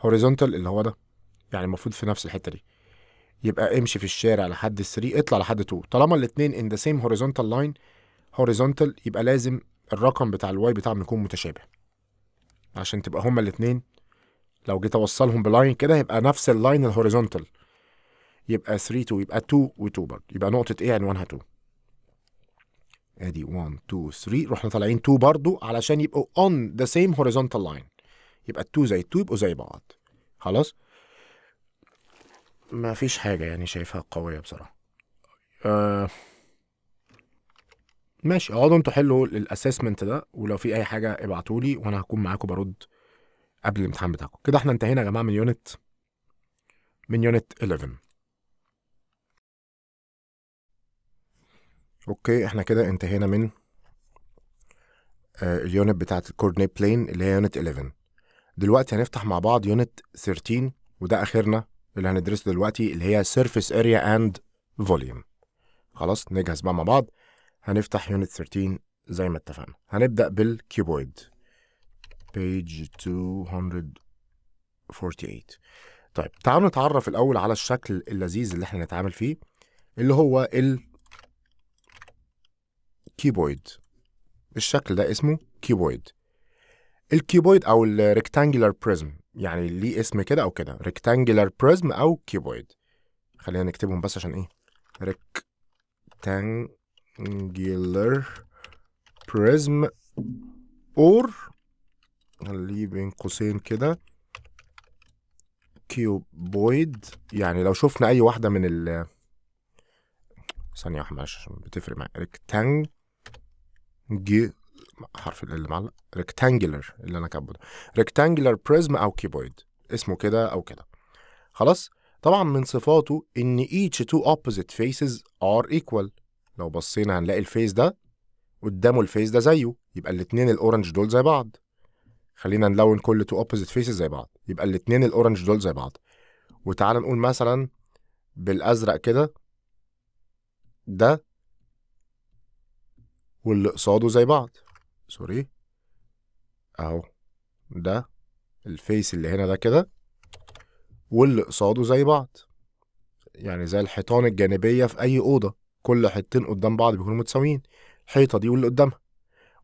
horizontal اللي هو ده يعني المفروض في نفس الحته دي يبقى امشي في الشارع لحد 3 اطلع لحد 2 طالما الاثنين ان ذا سيم هوريزونتال لاين هوريزونتال يبقى لازم الرقم بتاع الواي بتاعهم يكون متشابه عشان تبقى هما الاثنين لو جيت اوصلهم بلاين كده يبقى نفس اللاين الهوريزونتال يبقى 3 2 يبقى 2 و2 برضه يبقى نقطه ايه عنوانها 2 ادي 1 2 3 رحنا طالعين 2 برضه علشان يبقوا اون ذا سيم هوريزونتال لاين يبقي ال2 زي 2 يبقوا زي بعض خلاص ما فيش حاجة يعني شايفها قوية بصراحة آه ماشي اقعدوا انتوا حلوا الاسسمنت ده ولو في اي حاجة ابعتولي وانا هكون معاكم برد قبل الامتحان بتاعكم كده احنا انتهينا يا جماعة من يونت من يونت 11 اوكي احنا كده انتهينا من اليونت بتاعت الكورنيت بلين اللي هي يونت 11 دلوقتي هنفتح مع بعض يونت 13 وده اخرنا اللي هندرسه دلوقتي اللي هي Surface Area and Volume خلاص نجهز بقى مع بعض هنفتح يونت 13 زي ما اتفقنا هنبدأ بالكيبويد page 248 طيب تعالوا نتعرف الأول على الشكل اللذيذ اللي احنا نتعامل فيه اللي هو الكيبويد الشكل ده اسمه كيبويد الكيبويد أو الريكتانجلر بريزم يعني ليه اسم كده او كده ريكتانجلر بريزم او كيوبويد خلينا نكتبهم بس عشان ايه ريكتانجلر بريزم اور اللي بين قوسين كده كيوبويد يعني لو شفنا اي واحده من ال ثانيه واحده عشان بتفرق معايا rectangular حرف ال معلق ريكتانجلر اللي انا كاتبه ده ريكتانجلر بريزم او كيبويد اسمه كده او كده خلاص طبعا من صفاته ان each two opposite faces are equal لو بصينا هنلاقي الفيس ده قدامه الفيس ده زيه يبقى الاثنين الاورنج دول زي بعض خلينا نلون كل تو اوبوزيت فيسز زي بعض يبقى الاثنين الاورنج دول زي بعض وتعالى نقول مثلا بالازرق كده ده واللي قصاده زي بعض سوري اهو ده الفيس اللي هنا ده كده واللي قصاده زي بعض يعني زي الحيطان الجانبيه في اي اوضه كل حيطتين قدام بعض بيكونوا متساويين الحيطه دي واللي قدامها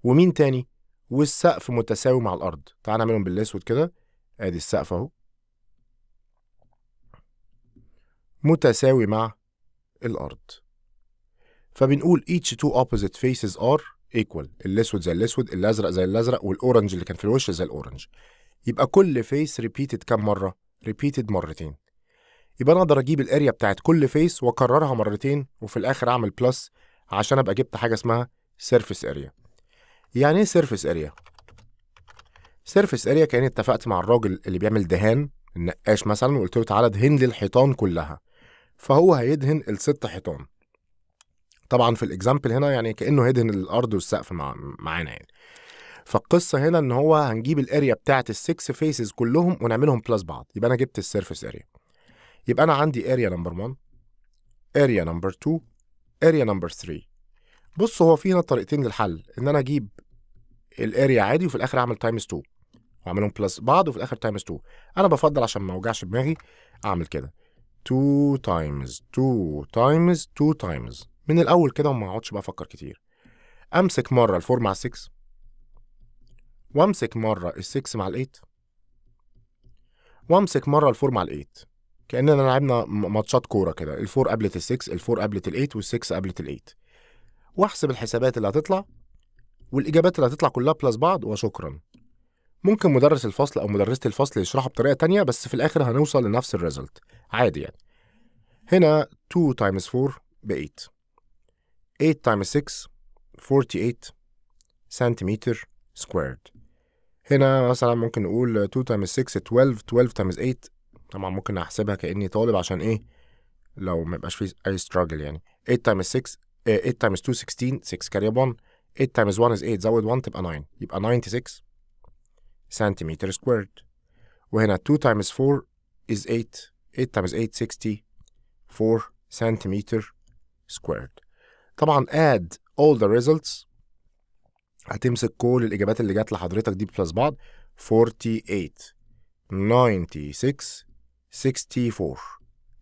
ومين تاني والسقف متساوي مع الارض تعال نعملهم بالاسود كده ادي السقف اهو متساوي مع الارض فبنقول each two opposite faces are ايكوال الاسود زي الاسود الازرق زي الازرق والاورنج اللي كان في الوش زي الاورنج يبقى كل فيس ريبيتد كام مره ريبيتد مرتين يبقى انا اقدر اجيب الاريا بتاعت كل فيس واكررها مرتين وفي الاخر اعمل بلس عشان ابقى جبت حاجه اسمها سيرفيس اريا يعني ايه سيرفيس اريا سيرفيس اريا كاني اتفقت مع الراجل اللي بيعمل دهان النقاش مثلا وقلت له تعالى دهن لي الحيطان كلها فهو هيدهن الست حيطان طبعا في الاكزامبل هنا يعني كانه هدهن الارض والسقف معانا يعني فالقصه هنا ان هو هنجيب الاريا بتاعه السكس فيسز كلهم ونعملهم بلس بعض يبقى انا جبت السيرفس اريا يبقى انا عندي اريا نمبر 1 اريا نمبر 2 اريا نمبر 3 بص هو في هنا طريقتين للحل ان انا اجيب الاريا عادي وفي الاخر اعمل تايمز 2 واعملهم بلس بعض وفي الاخر تايمز 2 انا بفضل عشان ما اوجعش دماغي اعمل كده 2 تايمز 2 تايمز 2 تايمز من الاول كده وما اقعدش بقى افكر كتير امسك مره الفور مع السكس وامسك مره السكس مع الايت وامسك مره الفور مع الايت كاننا لعبنا ماتشات كوره كده الفور قابلت السكس الفور قابلت الايت والسكس قابلت الايت واحسب الحسابات اللي هتطلع والاجابات اللي هتطلع كلها بلس بعض وشكرا ممكن مدرس الفصل او مدرسه الفصل يشرحها بطريقه تانية بس في الاخر هنوصل لنفس الريزلت عادي يعني هنا 2 تايمز 4 ب 8 8 times 6 48 سنتيمتر سكويرد هنا مثلا ممكن نقول 2 times 6 12 12 times 8 طبعا ممكن احسبها كاني طالب عشان ايه لو ما يبقاش فيه اي ستراجل يعني 8 times 6 8 آه، times 2 16 6 carry 1 8 times 1 is 8 زود 1 تبقى 9 يبقى 96 سنتيمتر سكويرد وهنا 2 times 4 is 8 8 times 8 64 سنتيمتر سكويرد طبعا اد all the results هتمسك كل الإجابات اللي جات لحضرتك دي بلس بعض 48 96 64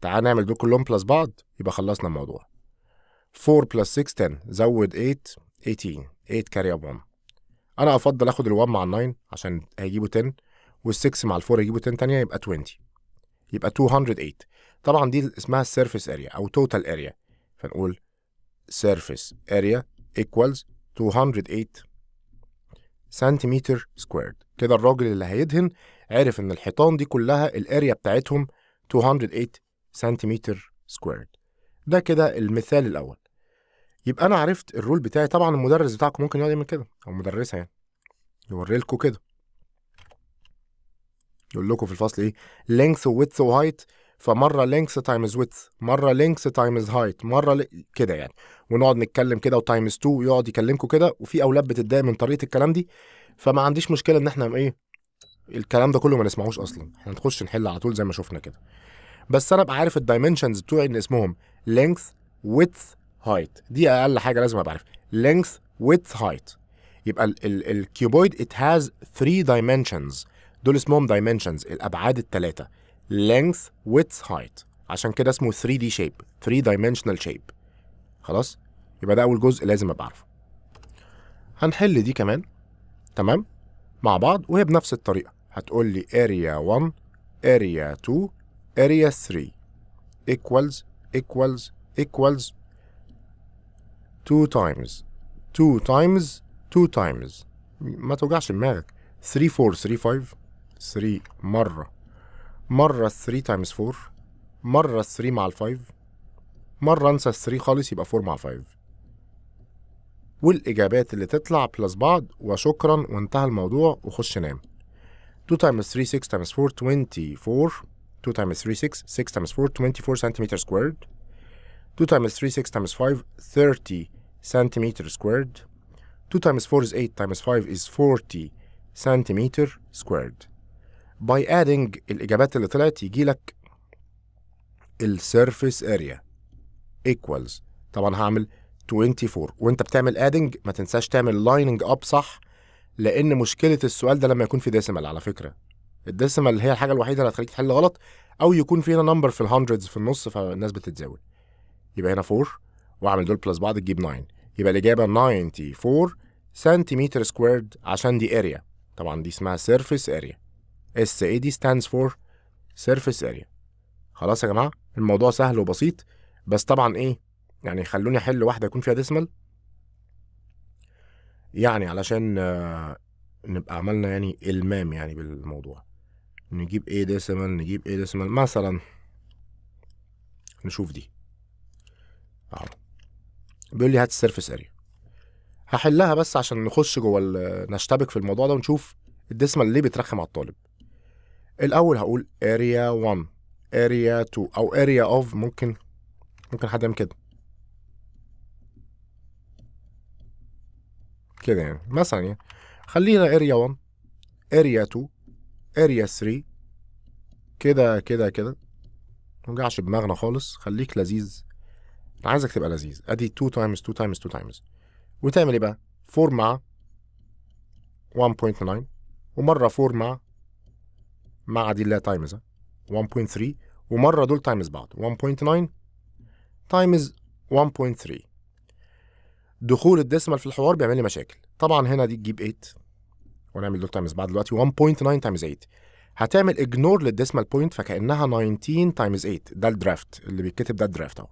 تعال نعمل دول كلهم بلس بعض يبقى خلصنا الموضوع 4 بلس 6 10 زود 8 18 8 كاري 1 انا افضل اخد ال1 مع ال9 عشان هيجيبوا 10 وال6 مع ال4 هيجيبوا 10 تانية يبقى 20 يبقى 208 طبعا دي اسمها السيرفيس اريا او توتال اريا فنقول surface area equals 208 سنتيمتر سكويرد كده الراجل اللي هيدهن عرف ان الحيطان دي كلها الاريا بتاعتهم 208 سنتيمتر سكويرد ده كده المثال الاول يبقى انا عرفت الرول بتاعي طبعا المدرس بتاعكم ممكن يقعد يعمل كده او مدرسه يعني يوري لكم كده يقول لكم في الفصل ايه length و width و height فمره لينكس تايمز ويدث مره لينكس تايمز هايت مره ل... كده يعني ونقعد نتكلم كده وتايمز 2 ويقعد يكلمكم كده وفي اولاد بتتضايق من طريقه الكلام دي فما عنديش مشكله ان احنا ايه الكلام ده كله ما نسمعوش اصلا احنا نخش نحل على طول زي ما شفنا كده بس انا ابقى عارف الدايمنشنز بتوعي ان اسمهم لينكس ويدث هايت دي اقل حاجه لازم ابقى عارف لينكس ويدث هايت يبقى الكيوبويد ات هاز 3 دايمنشنز دول اسمهم دايمنشنز الابعاد الثلاثه length width height عشان كده اسمه 3D shape 3 dimensional shape خلاص يبقى ده اول جزء لازم ابقى عارفه هنحل دي كمان تمام مع بعض وهي بنفس الطريقه هتقول لي area 1 area 2 area 3 equals equals equals 2 times 2 times 2 times ما توجعش دماغك 3 4 3 5 3 مره مرة 3 تايمز 4 مرة 3 مع ال 5 مرة انسى ال 3 خالص يبقى 4 مع 5 والإجابات اللي تطلع بلس بعض وشكرا وانتهى الموضوع وخش نام 2 تايمز 3 6 تايمز 4 24 2 تايمز 3 6 6 تايمز 4 24 سنتيمتر سكويرد 2 تايمز 3 6 تايمز 5 30 سنتيمتر سكويرد 2 تايمز 4 is 8 تايمز 5 is 40 سنتيمتر سكويرد باي ادنج الاجابات اللي طلعت يجي لك السيرفيس اريا ايكوالز طبعا هعمل 24 وانت بتعمل ادنج ما تنساش تعمل لايننج اب صح لان مشكله السؤال ده لما يكون في ديسيمال على فكره الديسيمال هي الحاجه الوحيده اللي هتخليك تحل غلط او يكون في هنا نمبر في الهندردز في النص فالناس بتتزاول يبقى هنا 4 واعمل دول بلس بعض تجيب 9 يبقى الاجابه 94 سنتيمتر سكويرد عشان دي اريا طبعا دي اسمها سيرفيس اريا SAD stands for surface area خلاص يا جماعه الموضوع سهل وبسيط بس طبعا ايه يعني خلوني احل واحده يكون فيها ديسمال يعني علشان آه، نبقى عملنا يعني المام يعني بالموضوع نجيب ايه ديسمال نجيب ايه ديسمال مثلا نشوف دي اهو بيقول لي هات السيرفيس اريا هحلها بس عشان نخش جوه نشتبك في الموضوع ده ونشوف الديسمال ليه بيترخم على الطالب الاول هقول اريا 1 اريا 2 او اريا اوف ممكن ممكن حد يعمل كده كده يعني مثلا يعني خلينا اريا 1 اريا 2 اريا 3 كده كده كده متوجعش دماغنا خالص خليك لذيذ انا عايزك تبقى لذيذ ادي 2 تايمز 2 تايمز 2 تايمز وتعمل ايه بقى 4 مع 1.9 ومره 4 مع مع دي اللي تايمز 1.3 ومره دول تايمز بعض 1.9 تايمز 1.3 دخول الديسمال في الحوار بيعمل لي مشاكل طبعا هنا دي تجيب 8 ونعمل دول تايمز بعض دلوقتي 1.9 تايمز 8 هتعمل اجنور للديسمال بوينت فكانها 19 تايمز 8 ده الدرافت اللي بيتكتب ده الدرافت اهو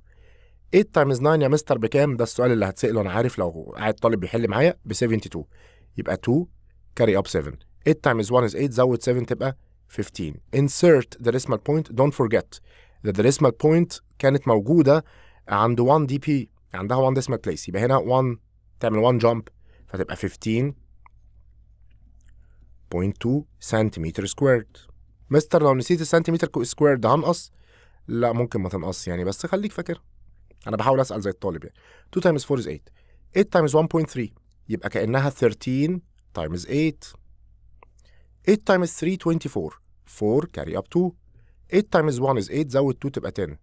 8 تايمز 9 يا مستر بكام ده السؤال اللي هتساله انا عارف لو قاعد طالب بيحل معايا ب 72 يبقى 2 كاري اب 7 8 تايمز 1 از 8 زود 7 تبقى 15 insert the decimal point don't forget that the decimal point كانت موجودة عند 1 دي بي عندها 1 decimal place يبقى هنا 1 تعمل 1 jump فتبقى 15.2 سنتيمتر سكويرد مستر لو نسيت السنتيمتر سكويرد هنقص لا ممكن ما تنقص يعني بس خليك فاكر انا بحاول اسال زي الطالب يعني 2 تايمز 4 از 8 8 تايمز 1.3 يبقى كانها 13 تايمز 8 8 تايمز 3 24 4 carry up 2 8 times 1 is 8 زود 2 تبقى 10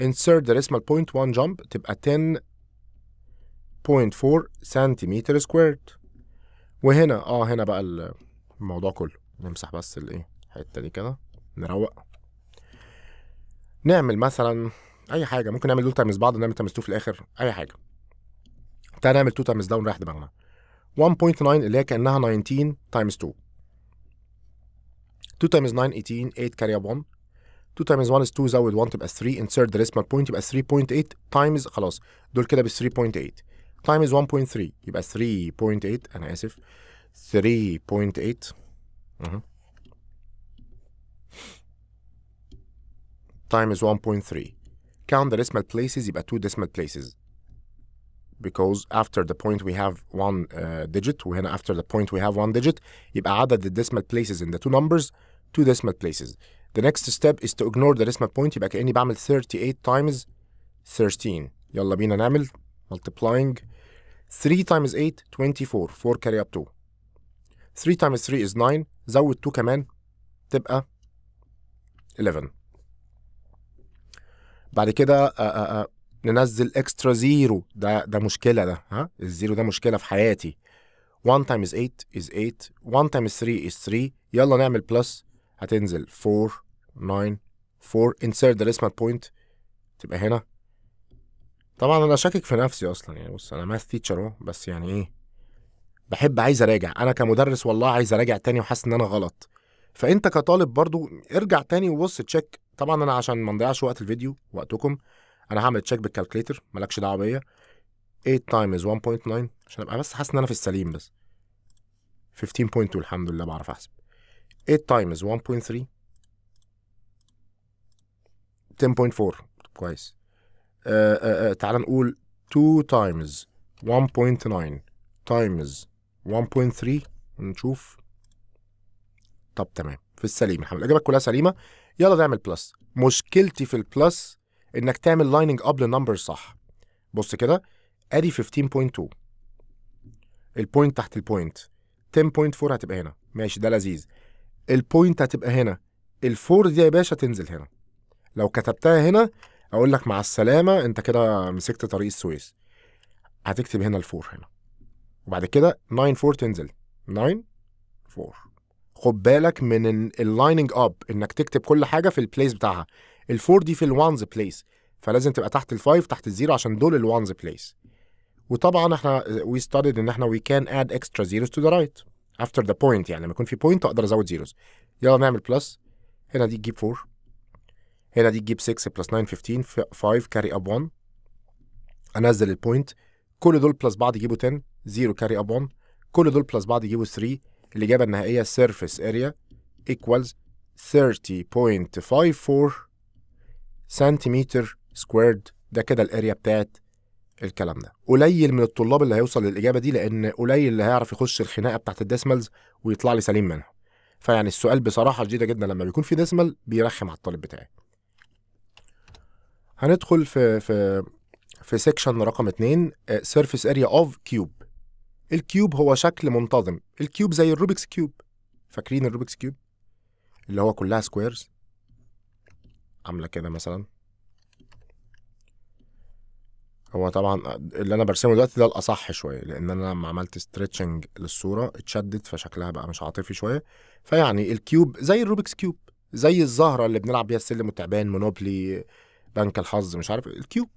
insert the decimal point 1 jump تبقى 10.4 سنتيمتر سكويرد وهنا اه هنا بقى الموضوع كله نمسح بس الايه الحته دي كده نروق نعمل مثلا اي حاجه ممكن نعمل دول تايمز بعض نعمل تايمز 2 في الاخر اي حاجه تعالى نعمل 2 تايمز داون راح دماغنا 1.9 اللي هي كانها 19 تايمز 2 2 times 9 18 8 carry up 1 2 times 1 is 2 زود 1 تبقى 3 insert the decimal point يبقى 3.8 times خلاص دول كده ب 3.8 times 1.3 يبقى 3.8 انا اسف 3.8 Time times 1.3 count the decimal places يبقى 2 decimal places because after the point we have one uh, digit وهنا after the point we have one digit يبقى عدد the decimal places in the two numbers two decimal places the next step is to ignore the decimal point يبقى كأني بعمل 38 times 13 يلا بينا نعمل multiplying 3 times 8 24 4 carry up 2 3 times 3 is 9 زود 2 كمان تبقى 11 بعد كده ننزل اكسترا زيرو ده ده مشكله ده ها الزيرو ده مشكله في حياتي 1 times 8 is 8 1 times 3 is 3 يلا نعمل بلس هتنزل 4 9 4 انسيرت ذا decimal بوينت تبقى هنا طبعا انا شاكك في نفسي اصلا يعني بص انا ماث تيتشر اهو بس يعني ايه بحب عايز اراجع انا كمدرس والله عايز اراجع تاني وحاسس ان انا غلط فانت كطالب برضو ارجع تاني وبص تشيك طبعا انا عشان ما نضيعش وقت الفيديو وقتكم انا هعمل تشيك بالكالكليتر مالكش دعوه بيا 8 تايمز 1.9 عشان ابقى بس حاسس ان انا في السليم بس 15.2 الحمد لله بعرف احسب 8 تايمز 1.3 10.4 كويس آه،, آه،, آه تعال نقول 2 تايمز 1.9 تايمز 1.3 نشوف طب تمام في السليم الحمد الاجابه كلها سليمه يلا نعمل بلس مشكلتي في البلس انك تعمل لايننج اب للنمبر صح بص كده ادي 15.2 البوينت تحت البوينت 10.4 هتبقى هنا ماشي ده لذيذ البوينت هتبقى هنا الفور دي يا باشا تنزل هنا لو كتبتها هنا اقول لك مع السلامه انت كده مسكت طريق السويس هتكتب هنا الفور هنا وبعد كده 9 4 تنزل 9 4 خد بالك من اللايننج اب انك تكتب كل حاجه في البليس بتاعها الفور دي في الوانز بليس فلازم تبقى تحت الفايف تحت الزيرو عشان دول الوانز بليس وطبعا احنا وي ستادد ان احنا وي كان اد اكسترا زيروز تو ذا رايت افتر ذا بوينت يعني لما يكون في بوينت اقدر ازود زيروز يلا نعمل بلس هنا دي تجيب 4 هنا دي تجيب 6 بلس 9 15 5 كاري اب 1 انزل البوينت كل دول بلس بعض يجيبوا 10 0 كاري اب 1 كل دول بلس بعض يجيبوا 3 الاجابه النهائيه سيرفيس اريا ايكوالز 30.54 سنتيمتر سكويرد ده كده الاريا بتاعت الكلام ده قليل من الطلاب اللي هيوصل للاجابه دي لان قليل اللي هيعرف يخش الخناقه بتاعت الديسمالز ويطلع لي سليم منها فيعني السؤال بصراحه شديده جدا لما بيكون في ديسمال بيرخم على الطالب بتاعي هندخل في في في سيكشن رقم 2 سيرفيس اريا اوف كيوب الكيوب هو شكل منتظم الكيوب زي الروبكس كيوب فاكرين الروبكس كيوب اللي هو كلها سكويرز عامله كده مثلا هو طبعا اللي انا برسمه دلوقتي ده الاصح شويه لان انا لما عملت ستريتشنج للصوره اتشدت فشكلها بقى مش عاطفي شويه فيعني الكيوب زي الروبكس كيوب زي الزهره اللي بنلعب بيها السلم والتعبان مونوبلي بنك الحظ مش عارف الكيوب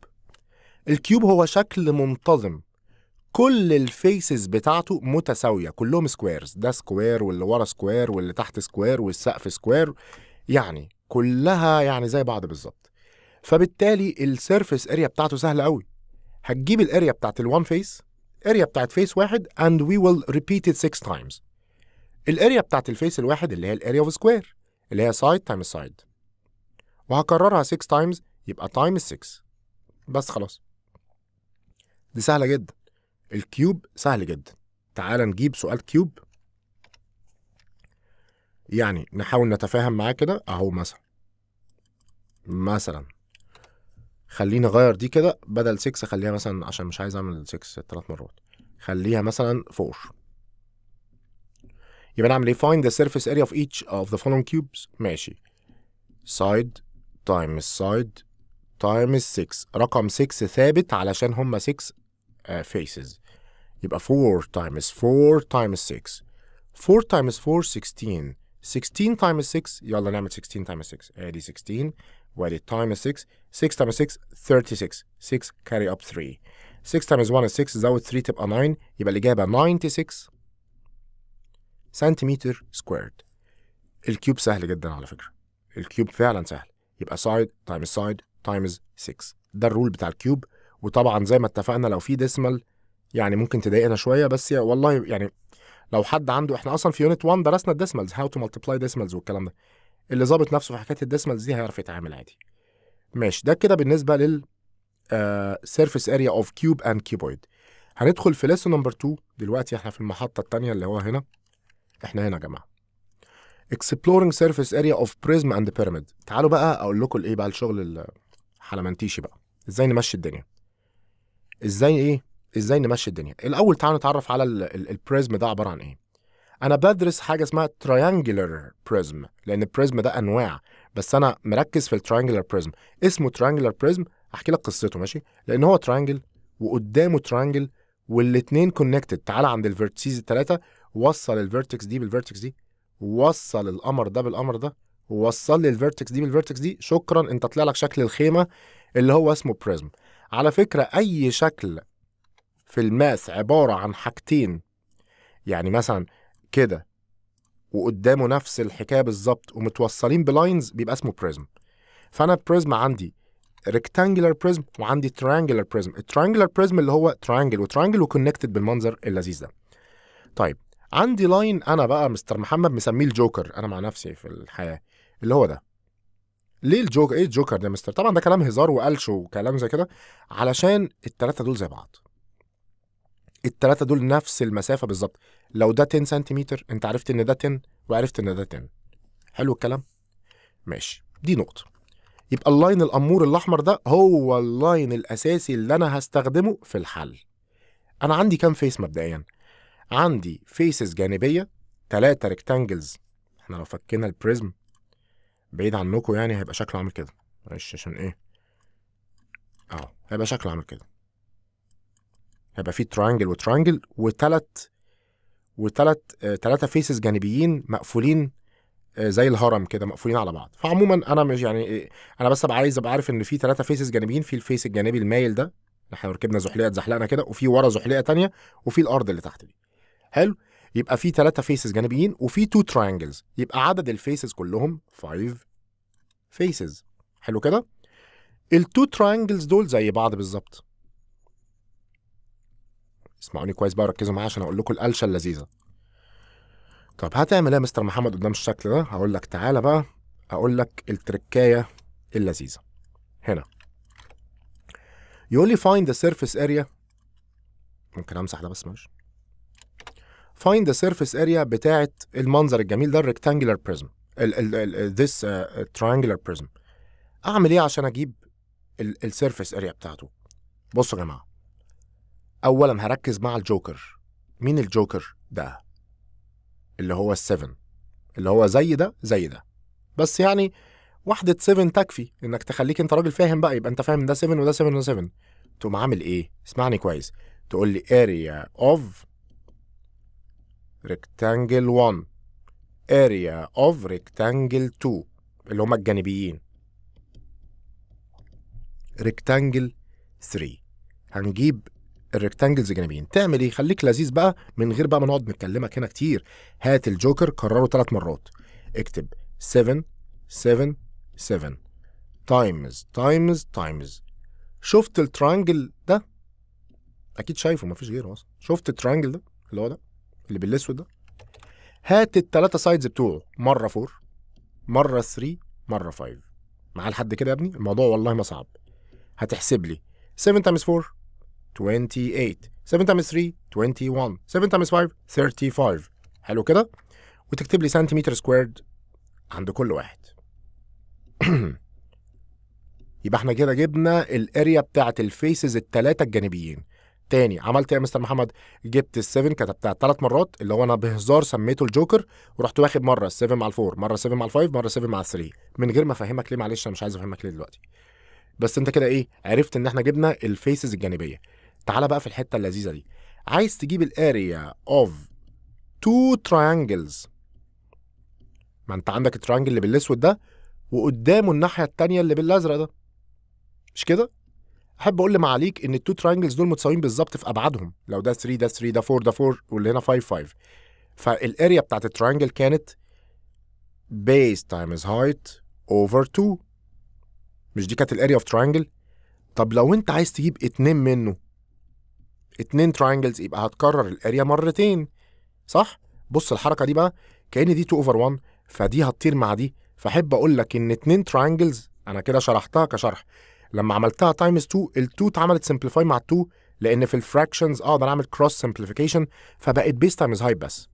الكيوب هو شكل منتظم كل الفيسز بتاعته متساويه كلهم سكويرز ده سكوير واللي ورا سكوير واللي تحت سكوير والسقف سكوير يعني كلها يعني زي بعض بالظبط فبالتالي السيرفس اريا بتاعته سهله قوي هتجيب الاريا بتاعت الوان فيس الاريا بتاعت فيس واحد and we will repeat it six times الاريا بتاعت الفيس الواحد اللي هي الاريا اوف سكوير اللي هي سايد تايم سايد وهكررها 6 تايمز يبقى تايم 6 بس خلاص دي سهلة جدا الكيوب سهل جدا تعال نجيب سؤال كيوب يعني نحاول نتفاهم معاه كده اهو مثلا مثلا خليني اغير دي كده بدل 6 خليها مثلا عشان مش عايز اعمل 6 ثلاث مرات خليها مثلا 4 يبقى انا اعمل ايه find the surface area of each of the following cubes ماشي side times side times 6 رقم 6 ثابت علشان هما 6 آه، faces يبقى 4 times 4 times 6 4 times 4 16 16 times 6 يلا نعمل 16 times 6 ادي 16 is 6 6 times 6 36 6 carry up 3 6 times 1 is 6 زود 3 تبقى 9 يبقى الإجابة 96 سنتيمتر سكويرد الكيوب سهل جدا على فكرة الكيوب فعلا سهل يبقى سايد تايمز سايد تايمز 6 ده الرول بتاع الكيوب وطبعا زي ما اتفقنا لو في ديسمال يعني ممكن تضايقنا شوية بس والله يعني لو حد عنده احنا اصلا في يونت 1 درسنا الديسمالز هاو تو مالتبلاي ديسمالز والكلام ده اللي ظابط نفسه في حكايه الديسمالز دي هيعرف يتعامل عادي ماشي ده كده بالنسبه لل سيرفيس اريا اوف كيوب اند كيوبويد هندخل في ليسون نمبر 2 دلوقتي احنا في المحطه الثانيه اللي هو هنا احنا هنا يا جماعه exploring surface area of prism and pyramid تعالوا بقى اقول لكم الايه بقى الشغل الحلمنتيشي بقى ازاي نمشي الدنيا ازاي ايه ازاي نمشي الدنيا الاول تعالوا نتعرف على البريزم ده عباره عن ايه انا بدرس حاجه اسمها تريانجلر بريزم لان البريزم ده انواع بس انا مركز في التريانجلر بريزم اسمه تريانجلر بريزم احكي لك قصته ماشي لان هو تريانجل وقدامه تريانجل والاثنين كونكتد تعالى عند الفيرتسيز الثلاثه وصل الفيرتكس دي بالفيرتكس دي وصل القمر ده بالقمر ده ووصل لي الفيرتكس دي بالفيرتكس دي شكرا انت طلع لك شكل الخيمه اللي هو اسمه بريزم على فكره اي شكل في الماث عباره عن حاجتين يعني مثلا كده وقدامه نفس الحكايه بالظبط ومتوصلين بلاينز بيبقى اسمه بريزم فانا البريزم عندي ريكتانجلر بريزم وعندي ترانجلر بريزم الترانجلر بريزم اللي هو ترانجل وترانجل وكونكتد بالمنظر اللذيذ ده طيب عندي لاين انا بقى مستر محمد مسميه الجوكر انا مع نفسي في الحياه اللي هو ده ليه الجوكر ايه الجوكر ده مستر طبعا ده كلام هزار وقلش وكلام زي كده علشان الثلاثه دول زي بعض التلاتة دول نفس المسافه بالظبط لو ده 10 سنتيمتر انت عرفت ان ده 10 وعرفت ان ده 10 حلو الكلام ماشي دي نقطه يبقى اللاين الامور الاحمر ده هو اللاين الاساسي اللي انا هستخدمه في الحل انا عندي كام فيس مبدئيا عندي فيسز جانبيه تلاتة ريكتانجلز احنا لو فكينا البريزم بعيد عنكم يعني هيبقى شكله عامل كده معلش عشان ايه اه هيبقى شكله عامل كده هيبقى في ترانجل وترانجل وتلات وثلاث تلاتة فيسز جانبيين مقفولين آه، زي الهرم كده مقفولين على بعض فعموما انا مش يعني آه، انا بس ابقى عايز ابقى عارف ان في تلاتة فيسز جانبيين في الفيس الجانبي المايل ده احنا ركبنا زحليقه اتزحلقنا كده وفي ورا زحليقه تانية وفي الارض اللي تحت دي حلو يبقى في تلاتة فيسز جانبيين وفي تو ترانجلز يبقى عدد الفيسز كلهم 5 فيسز حلو كده التو ترانجلز دول زي بعض بالظبط اسمعوني كويس بقى ركزوا معايا عشان اقول لكم القلشه اللذيذه طب هتعمل ايه يا مستر محمد قدام الشكل ده هقول لك تعالى بقى اقول لك التركايه اللذيذه هنا يقول لي find the surface area ممكن امسح ده بس ماشي find the surface area بتاعه المنظر الجميل ده الريكتانجلر بريزم this تريانجلر uh, بريزم اعمل ايه عشان اجيب السيرفيس اريا بتاعته بصوا يا جماعه اولا هركز مع الجوكر مين الجوكر ده اللي هو السيفن اللي هو زي ده زي ده بس يعني واحدة 7 تكفي انك تخليك انت راجل فاهم بقى يبقى انت فاهم ده 7 وده 7 وده 7 تقوم عامل ايه؟ اسمعني كويس تقول لي اريا اوف ريكتانجل 1 اريا اوف ريكتانجل 2 اللي هما الجانبيين ريكتانجل 3 هنجيب الريكتانجلز جانبين تعمل ايه خليك لذيذ بقى من غير بقى ما نقعد نتكلمك هنا كتير هات الجوكر كرره ثلاث مرات اكتب 7 7 7 تايمز تايمز تايمز شفت الترانجل ده اكيد شايفه مفيش غيره اصلا شفت الترانجل ده اللي هو ده اللي بالاسود ده هات الثلاثه سايدز بتوعه مره 4 مره 3 مره 5 معاه لحد كده يا ابني الموضوع والله ما صعب هتحسب لي 7 تايمز 4 28 7 times 3 21 7 times 5 35 حلو كده وتكتب لي سنتيمتر سكويرد عند كل واحد يبقى احنا كده جبنا الاريا بتاعت الفيسز التلاتة الجانبيين تاني عملت ايه يا مستر محمد جبت السيفن كتبتها ثلاث مرات اللي هو انا بهزار سميته الجوكر ورحت واخد مره السيفن مع 4 مره السيفن مع 5 مره السيفن مع 3 من غير ما افهمك ليه معلش انا مش عايز افهمك ليه دلوقتي بس انت كده ايه عرفت ان احنا جبنا الفيسز الجانبيه تعالى بقى في الحته اللذيذه دي عايز تجيب الاريا اوف تو تراينجلز ما انت عندك الترانجل اللي بالاسود ده وقدامه الناحيه الثانيه اللي بالازرق ده مش كده احب اقول لمعاليك ان التو تراينجلز دول متساويين بالظبط في ابعادهم لو ده 3 ده 3 ده 4 ده 4 واللي هنا 5 5 فالاريا بتاعت الترانجل كانت بيس تايمز هايت اوفر 2 مش دي كانت الاريا اوف ترانجل طب لو انت عايز تجيب اتنين منه اتنين تراينجلز يبقى هتكرر الاريا مرتين صح بص الحركه دي بقى كان دي 2 اوفر 1 فدي هتطير مع دي فاحب اقول لك ان اتنين تراينجلز انا كده شرحتها كشرح لما عملتها تايمز 2 ال2 اتعملت سمبليفاي مع ال2 لان في الفراكشنز اقدر اعمل كروس سمبليفيكيشن فبقت بيس تايمز هاي بس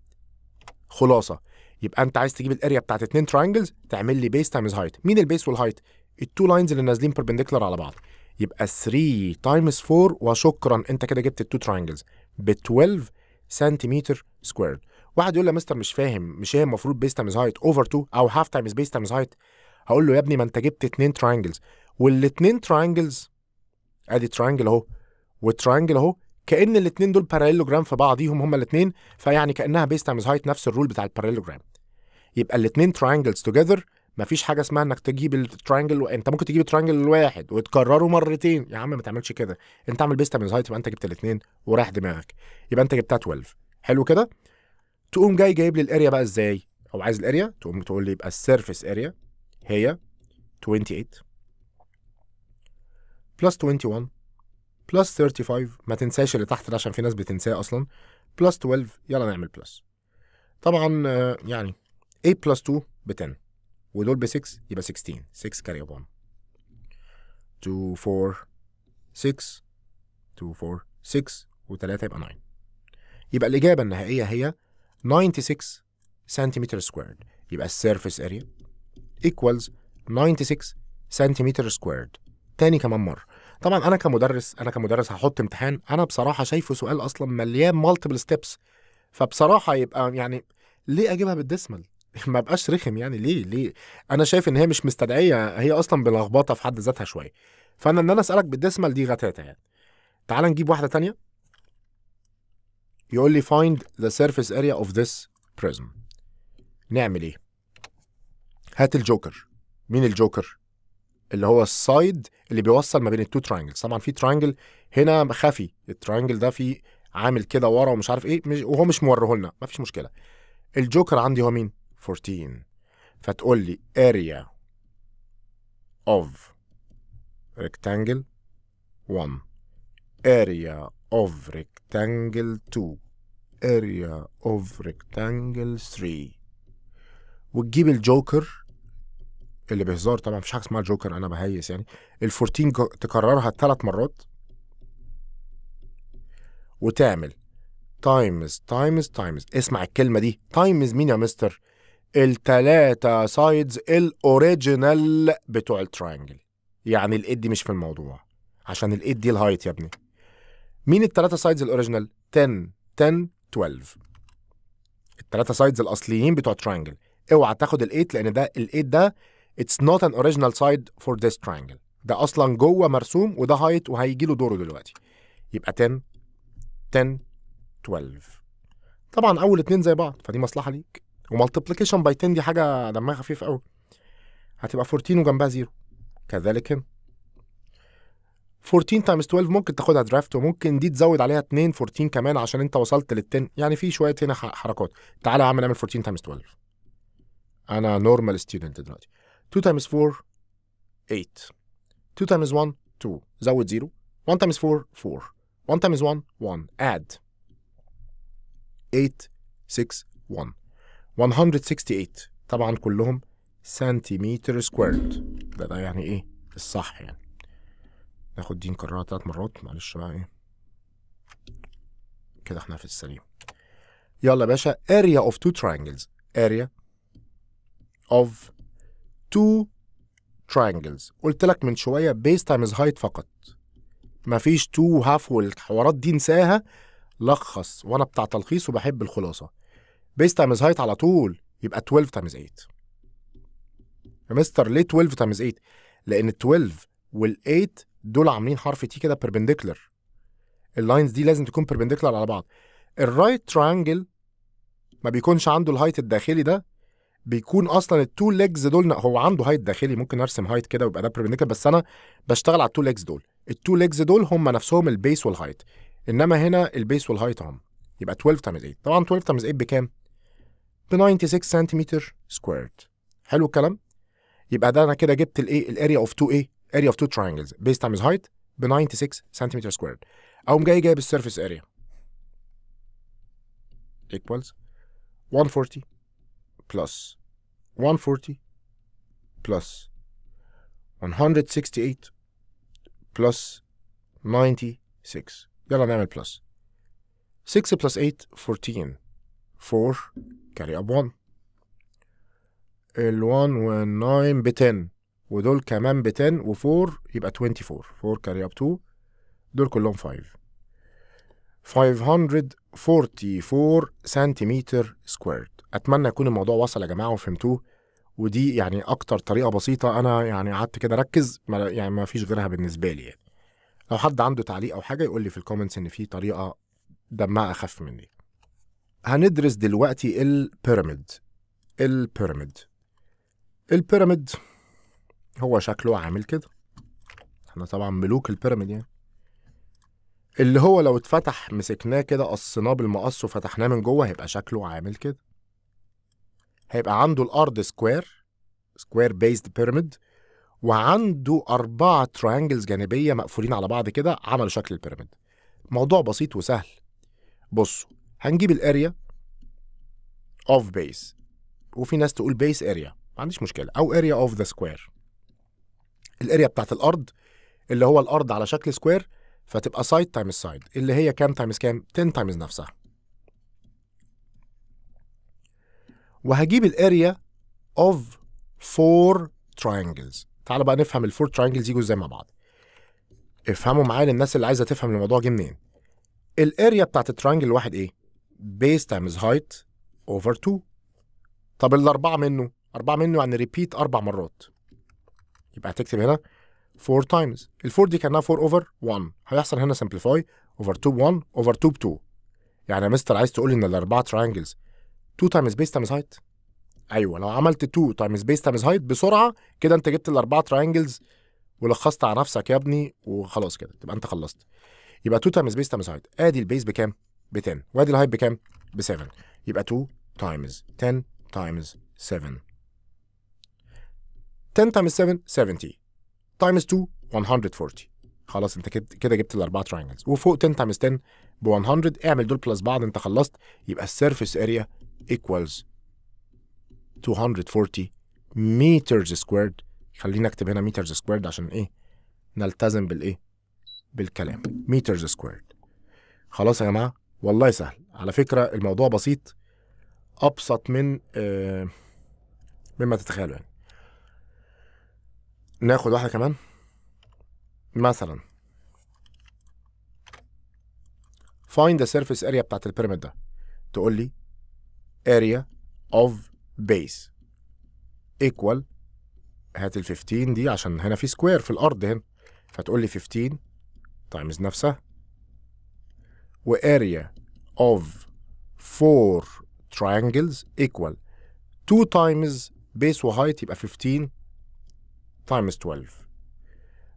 خلاصه يبقى انت عايز تجيب الاريا بتاعت اتنين تراينجلز تعمل لي بيس تايمز هايت مين البيس والهايت التو لاينز اللي نازلين بيربنديكولار على بعض يبقى 3 تايمز 4 وشكرا انت كده جبت التو تراينجلز ب 12 سنتيمتر سكوير واحد يقول لي يا مستر مش فاهم مش هي المفروض بيس تايمز هايت اوفر 2 او هاف تايمز بيس تايمز هايت هقول له يا ابني ما انت جبت اثنين تراينجلز والاثنين تراينجلز ادي تراينجل اهو والتراينجل اهو كان الاثنين دول باراليلوجرام في بعضيهم هما الاثنين فيعني كانها بيس تايمز هايت نفس الرول بتاع الباراليلوجرام يبقى الاثنين تراينجلز توجذر مفيش حاجه اسمها انك تجيب الترانجل و... انت ممكن تجيب الترانجل الواحد وتكرره مرتين يا عم ما تعملش كده انت اعمل بيست من هايت يبقى انت جبت الاثنين ورايح دماغك يبقى انت جبتها 12 حلو كده تقوم جاي جايب لي الاريا بقى ازاي او عايز الاريا تقوم تقول لي يبقى السيرفيس اريا هي 28 بلس 21 بلس 35 ما تنساش اللي تحت ده عشان في ناس بتنساه اصلا بلس 12 يلا نعمل بلس طبعا آه، يعني 8 بلس 2 ب 10 ودول ب 6 يبقى 16 6 كاري اب 1 2 4 6 2 4 6 و3 يبقى 9 يبقى الإجابة النهائية هي 96 سنتيمتر سكويرد يبقى السيرفيس اريا ايكوالز 96 سنتيمتر سكويرد تاني كمان مرة طبعا أنا كمدرس أنا كمدرس هحط امتحان أنا بصراحة شايفه سؤال أصلا مليان مالتيبل ستيبس فبصراحة يبقى يعني ليه أجيبها بالديسمال ما بقاش رخم يعني ليه ليه انا شايف ان هي مش مستدعيه هي اصلا بلخبطه في حد ذاتها شويه فانا ان انا اسالك بالديسمال دي غتاته يعني تعال نجيب واحده تانية يقول لي find the surface area of this prism نعمل ايه هات الجوكر مين الجوكر اللي هو السايد اللي بيوصل ما بين التو تراينجلز طبعا في تراينجل هنا خفي التراينجل ده فيه عامل كده ورا ومش عارف ايه مش وهو مش موريه لنا مفيش مشكله الجوكر عندي هو مين 14 فتقول لي area of rectangle 1 area of rectangle 2 area of rectangle 3 وتجيب الجوكر اللي بهزار طبعا مفيش حاجه اسمها جوكر انا بهيس يعني ال 14 تكررها ثلاث مرات وتعمل تايمز تايمز تايمز اسمع الكلمه دي تايمز مين يا مستر التلاتة سايدز الاوريجينال بتوع الترانجل يعني الايد دي مش في الموضوع عشان الايد دي الهايت يا ابني مين التلاتة سايدز الاوريجينال 10 10 12 التلاتة سايدز الاصليين بتوع تراينجل اوعى تاخد الايد لان ده الايد ده اتس نوت ان اوريجينال سايد فور ذيس ترانجل ده اصلا جوه مرسوم وده هايت وهيجي له دوره دلوقتي يبقى 10 10 12 طبعا اول اتنين زي بعض فدي مصلحه ليك ومالتبليكيشن باي 10 دي حاجه دمها خفيف قوي هتبقى 14 وجنبها زيرو كذلك هنا 14 تايمز 12 ممكن تاخدها درافت وممكن دي تزود عليها 2 14 كمان عشان انت وصلت لل 10 يعني في شويه هنا حركات تعالى يا عم نعمل 14 تايمز 12 انا نورمال ستودنت دلوقتي 2 تايمز 4 8 2 تايمز 1 2 زود 0 1 تايمز 4 4 1 تايمز 1 1 اد 8 6 1 168 طبعا كلهم سنتيمتر سكويرد ده ده يعني ايه الصح يعني ناخد دي نكررها ثلاث مرات معلش بقى ايه كده احنا في السليم يلا يا باشا area of two triangles area of two triangles قلت لك من شويه base times height فقط مفيش تو هاف والحوارات دي انساها لخص وانا بتاع تلخيص وبحب الخلاصه بيس تايمز هايت على طول يبقى 12 تايمز 8 يا مستر ليه 12 تايمز 8 لان ال 12 وال 8 دول عاملين حرف تي كده بيربنديكولار اللاينز دي لازم تكون بيربنديكولار على بعض الرايت ترانجل ما بيكونش عنده الهايت الداخلي ده بيكون اصلا التو ليجز دول هو عنده هايت داخلي ممكن ارسم هايت كده ويبقى ده بربنديكولار بس انا بشتغل على التو ليجز دول التو ليجز دول هم نفسهم البيس والهايت انما هنا البيس والهايت هم يبقى 12 تايمز 8 طبعا 12 تايمز 8 بكام 96 سنتيمتر سكويرد حلو الكلام يبقى ده انا كده جبت الايه الاريا اوف 2 ايه اريا اوف 2 تراينجلز بيس تايمز هايت ب 96 سنتيمتر سكويرد اقوم جاي جايب السيرفيس اريا equals 140 plus 140 plus 168 plus 96 يلا نعمل plus 6 plus 8 14 4 كاري اب 1 ال 1 وال 9 ب 10 ودول كمان ب 10 و4 يبقى 24 4 كاري اب 2 دول كلهم 5 544 سنتيمتر سكويرد اتمنى يكون الموضوع وصل يا جماعه وفهمتوه ودي يعني اكتر طريقه بسيطه انا يعني قعدت كده اركز ما يعني ما فيش غيرها بالنسبه لي يعني لو حد عنده تعليق او حاجه يقول لي في الكومنتس ان في طريقه دمها اخف من دي هندرس دلوقتي البيراميد البيراميد البيراميد هو شكله عامل كده احنا طبعا ملوك البيراميد يعني اللي هو لو اتفتح مسكناه كده قصيناه بالمقص وفتحناه من جوه هيبقى شكله عامل كده هيبقى عنده الارض سكوير سكوير بيزد بيراميد وعنده أربعة تراينجلز جانبية مقفولين على بعض كده عملوا شكل البيراميد موضوع بسيط وسهل بصوا هنجيب الاريا اوف بيس وفي ناس تقول بيس اريا ما عنديش مشكله او اريا اوف ذا سكوير الاريا بتاعت الارض اللي هو الارض على شكل سكوير فتبقى سايد تايمز سايد اللي هي كام تايمز كام 10 تايمز نفسها وهجيب الاريا اوف فور تراينجلز تعالوا بقى نفهم الفور تراينجلز يجوا ازاي مع بعض افهموا معايا للناس اللي عايزه تفهم الموضوع جه منين الاريا بتاعت التراينجل الواحد ايه base times height over 2 طب الأربعة منه أربعة منه يعني repeat أربع مرات يبقى هتكتب هنا 4 times ال 4 دي كأنها 4 over 1 هيحصل هنا simplify over 2 1 over 2 ب 2 يعني يا مستر عايز تقول إن الأربعة triangles 2 times base times height أيوه لو عملت 2 times base times height بسرعة كده أنت جبت الأربعة triangles ولخصت على نفسك يا ابني وخلاص كده تبقى أنت خلصت يبقى 2 times base times height آدي البيس بكام؟ ب 10 وادي الهايب بكام؟ ب 7 يبقى 2 تايمز 10 تايمز 7 10 تايمز 7 70 تايمز 2 140 خلاص انت كده جبت الاربعه تراينجلز وفوق 10 تايمز 10 ب 100 اعمل دول بلس بعض انت خلصت يبقى السيرفيس اريا ايكوالز 240 مترز سكويرد خلينا اكتب هنا مترز سكويرد عشان ايه نلتزم بالايه بالكلام مترز سكويرد خلاص يا جماعه والله سهل على فكره الموضوع بسيط ابسط من آه مما تتخيلوا يعني ناخد واحده كمان مثلا find the surface area بتاعت البيراميد ده تقول لي area of base equal هات ال 15 دي عشان هنا في سكوير في الارض هنا فتقول لي 15 تايمز نفسها و area of four triangles equal 2 times base و height يبقى 15 times 12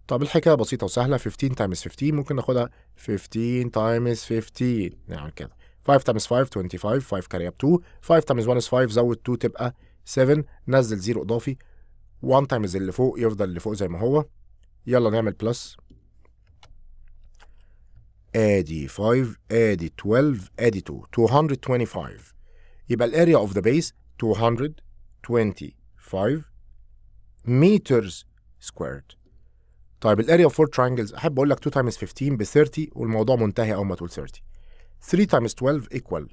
طب الحكايه بسيطه وسهله 15 times 15 ممكن ناخدها 15 times 15 نعمل كده 5 times 5 25 5 carry up 2 5 times 1 is 5 زود 2 تبقى 7 نزل 0 اضافي 1 times اللي فوق يفضل اللي فوق زي ما هو يلا نعمل بلس ادي 5 ادي 12 ادي 2 225 يبقى الاريا اوف ذا بيس 225 meters squared طيب الاريا اوف 4 triangles احب اقول لك 2 تايمز 15 ب 30 والموضوع منتهي اول ما تقول 30 3 تايمز 12 ايكوال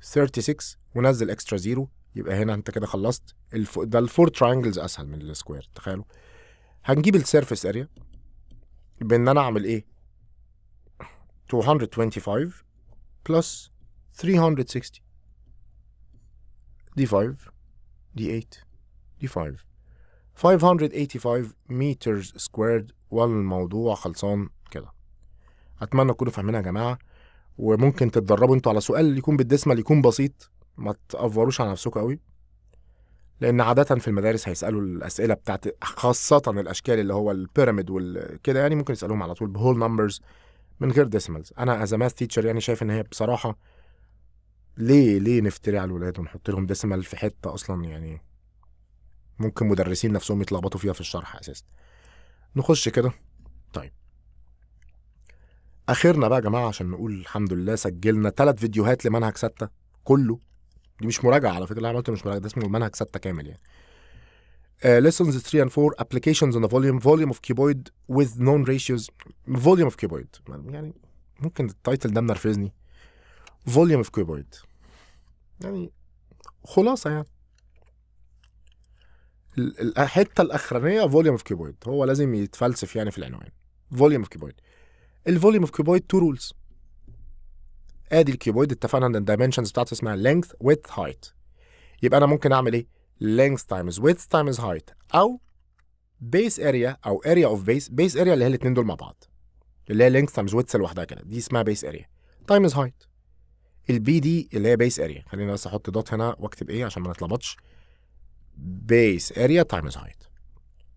36 ونزل اكسترا زيرو يبقى هنا انت كده خلصت الف... ده الفور ترانجلز اسهل من السكوير تخيلوا هنجيب السيرفس اريا بان انا اعمل ايه 225 plus 360 d5 d8 d5 585 meters squared والموضوع خلصان كده اتمنى تكونوا فاهمينها يا جماعه وممكن تتدربوا انتوا على سؤال يكون اللي يكون بسيط ما تافروش على نفسكم قوي لان عاده في المدارس هيسالوا الاسئله بتاعت خاصه الاشكال اللي هو البيراميد وكده يعني ممكن يسالوهم على طول بهول نمبرز من غير ديسيمالز انا از ماث تيتشر يعني شايف ان هي بصراحه ليه ليه نفتري على الولاد ونحط لهم ديسيمال في حته اصلا يعني ممكن مدرسين نفسهم يتلخبطوا فيها في الشرح اساسا نخش كده طيب اخرنا بقى يا جماعه عشان نقول الحمد لله سجلنا ثلاث فيديوهات لمنهج سته كله دي مش مراجعه على فكره اللي عملته مش مراجعه ده اسمه منهج سته كامل يعني Uh, lessons 3 and 4 applications on the volume volume of cuboid with known ratios volume of cuboid يعني ممكن التايتل ده منرفزني volume of cuboid يعني خلاصه يعني الحته الاخرانيه volume of cuboid هو لازم يتفلسف يعني في العنوان volume of cuboid الفوليوم اوف cuboid تو رولز ادي الكيبويد اتفقنا ان الدايمنشنز بتاعته اسمها length width height يبقى انا ممكن اعمل ايه length times width times height أو base area أو area of base base area اللي هي الاثنين دول مع بعض اللي هي length times width لوحدها كده دي اسمها base area times height البي دي اللي هي base area خلينا بس احط دوت هنا واكتب ايه عشان ما نتلخبطش base area times height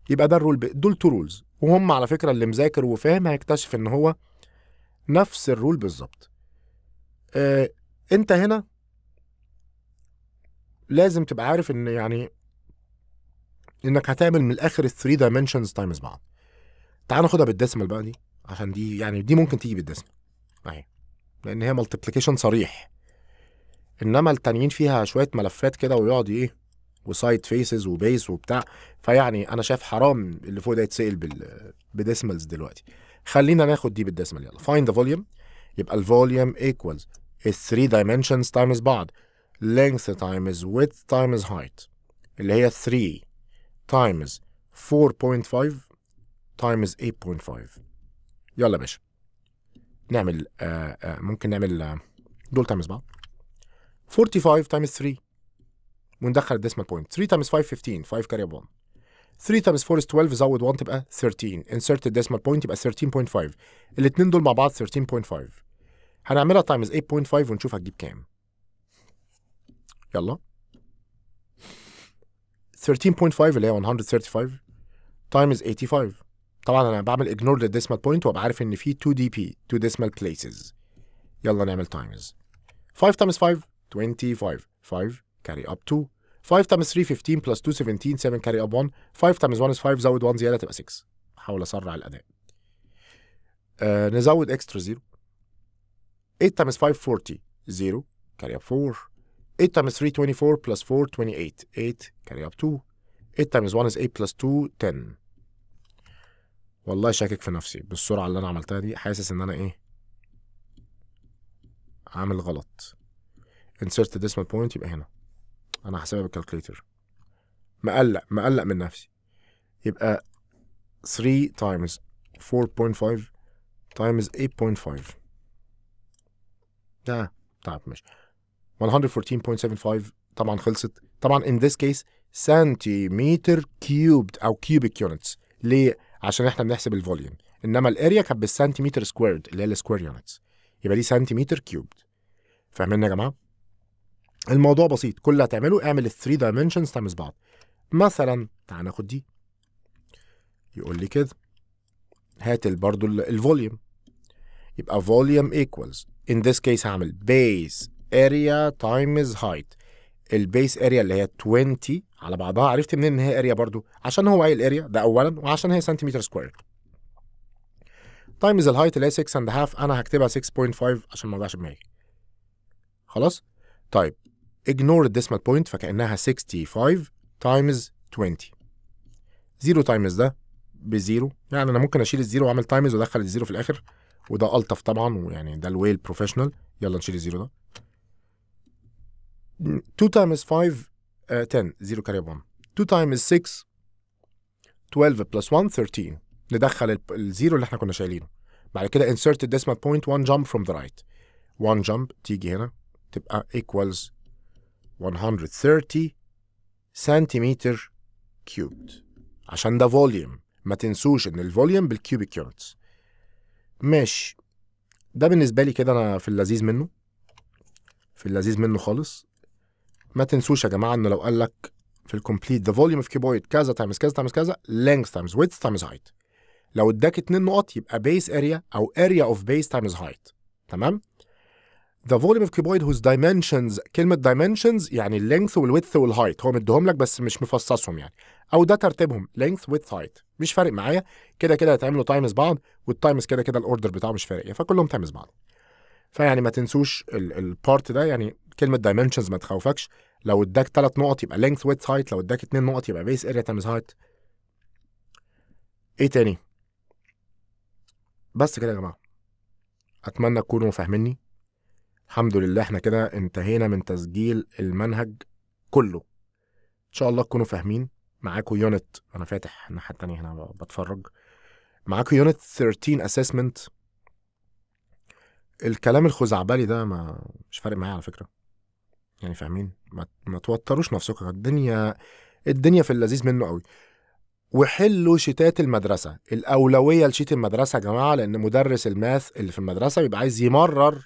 يبقى ده الرول دول تو رولز وهم على فكره اللي مذاكر وفاهم هيكتشف ان هو نفس الرول بالظبط آه انت هنا لازم تبقى عارف ان يعني انك هتعمل من الاخر 3 دايمنشنز تايمز بعض تعال ناخدها بالديسمال بقى دي عشان دي يعني دي ممكن تيجي بالديسمال اهي لان هي ملتبليكيشن صريح انما التانيين فيها شويه ملفات كده ويقعد ايه وسايد فيسز وبيس وبتاع فيعني انا شايف حرام اللي فوق ده يتسال بال بديسمالز دلوقتي خلينا ناخد دي بالديسمال يلا فايند ذا فوليوم يبقى الفوليوم ايكوالز 3 دايمنشنز تايمز بعض length times width times height اللي هي 3 times 4.5 times 8.5 يلا يا باشا نعمل آآ آه، آآ آه، ممكن نعمل آه، دول تايمز بعض 45 times 3 وندخل الديسمال بوينت 3 times 5 15 5 كاري 1 3 times 4 is 12 زود 1 تبقى 13 insert الديسمال بوينت يبقى 13.5 الاثنين دول مع بعض 13.5 هنعملها تايمز 8.5 ونشوف هتجيب كام يلا 13.5 اللي هي 135 تايمز 85 طبعا انا بعمل اجنور للديسمال بوينت وابقى عارف ان في 2 دي بي 2 ديسمال بليسز يلا نعمل تايمز 5 تايمز 5 25 5 carry up 2 5 تايمز 3 15 بلس 2 17 7 carry up 1 5 تايمز 1 is 5 زود 1 زياده تبقى 6 احاول اسرع الاداء آه نزود اكسترا 0 8 تايمز 5 40 0 carry up 4 8 times 3 24 plus 4 28 8 carry up 2 8 times 1 is 8 plus 2 10 والله شاكك في نفسي بالسرعة اللي أنا عملتها دي حاسس إن أنا إيه عامل غلط insert decimal point يبقى هنا أنا هحسبها بالكالكليتر مقلق مقلق من نفسي يبقى 3 times 4.5 times 8.5 ده تعب ماشي 114.75 طبعا خلصت طبعا in this case سنتيمتر كيوبد او كيوبيك يونتس ليه؟ عشان احنا بنحسب الفوليوم انما الاريا كانت بالسنتيمتر سكويرد اللي هي السكوير يونتس يبقى دي سنتيمتر كيوبد فاهمين يا جماعه؟ الموضوع بسيط كل اللي هتعمله اعمل ال 3 دايمنشنز تايمز بعض مثلا تعال ناخد دي يقول لي كده هات برضه الفوليوم يبقى فوليوم ايكوالز ان this كيس هعمل بيس اريا تايمز هايت البيس اريا اللي هي 20 على بعضها عرفت منين ان هي اريا برضو عشان هو قايل اريا ده اولا وعشان هي سنتيمتر سكوير تايمز الهايت اللي هي 6 اند هاف انا هكتبها 6.5 عشان ما اوجعش دماغي خلاص طيب اجنور الديسمال بوينت فكانها 65 تايمز 20 زيرو تايمز ده بزيرو يعني انا ممكن اشيل الزيرو واعمل تايمز وادخل الزيرو في الاخر وده الطف طبعا ويعني ده الويل بروفيشنال يلا نشيل الزيرو ده 2 times 5 10 0 carry 1 2 times 6 12 plus 1 13 ندخل الزيرو اللي احنا كنا شايلينه بعد كده insert decimal بوينت 1 jump from the right 1 jump تيجي هنا تبقى equals 130 سنتيمتر كيوبد عشان ده فوليوم ما تنسوش ان الفوليوم بالكيوبيك يونتس ماشي ده بالنسبه لي كده انا في اللذيذ منه في اللذيذ منه خالص ما تنسوش يا جماعه انه لو قال لك في الكومبليت ذا فوليوم اوف كيوبويد كذا تايمز كذا تايمز كذا لينث تايمز ويدث تايمز هايت لو اداك اتنين نقط يبقى بيس اريا او اريا اوف بيس تايمز هايت تمام ذا فوليوم اوف كيوبويد هوز دايمنشنز كلمه دايمنشنز يعني اللينث والويدث والهايت هو مديهم لك بس مش مفصصهم يعني او ده ترتيبهم لينث ويدث هايت مش فارق معايا كده كده هيتعملوا تايمز بعض والتايمز كده كده الاوردر بتاعه مش فارق فكلهم تايمز بعض فيعني ما تنسوش البارت ده يعني كلمه دايمنشنز ما تخوفكش لو اداك ثلاث نقط يبقى لينث ويت هايت لو اداك اثنين نقط يبقى بيس اريا تايمز هايت ايه تاني بس كده يا جماعه اتمنى تكونوا فاهميني الحمد لله احنا كده انتهينا من تسجيل المنهج كله ان شاء الله تكونوا فاهمين معاكم يونت انا فاتح الناحيه التانيه هنا بتفرج معاكم يونت 13 اسسمنت الكلام الخزعبلي ده ما مش فارق معايا على فكره يعني فاهمين ما, ما توتروش نفسكم الدنيا الدنيا في اللذيذ منه قوي وحلوا شتات المدرسه الاولويه لشيت المدرسه يا جماعه لان مدرس الماث اللي في المدرسه بيبقى عايز يمرر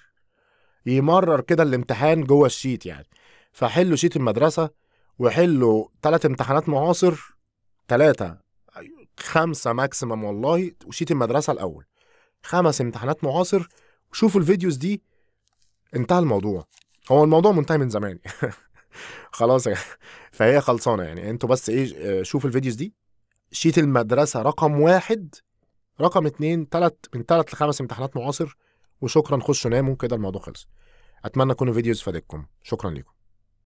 يمرر كده الامتحان جوه الشيت يعني فحلوا شيت المدرسه وحلوا ثلاث امتحانات معاصر ثلاثه أيوة، خمسه ماكسيمم والله وشيت المدرسه الاول خمس امتحانات معاصر شوفوا الفيديوز دي انتهى الموضوع هو الموضوع منتهي من زمان خلاص فهي خلصانه يعني انتوا بس ايه آه، شوفوا الفيديوز دي شيت المدرسه رقم واحد رقم اتنين تلت من تلت لخمس امتحانات معاصر وشكرا خشوا ناموا كده الموضوع خلص اتمنى يكون الفيديوز فادتكم شكرا لكم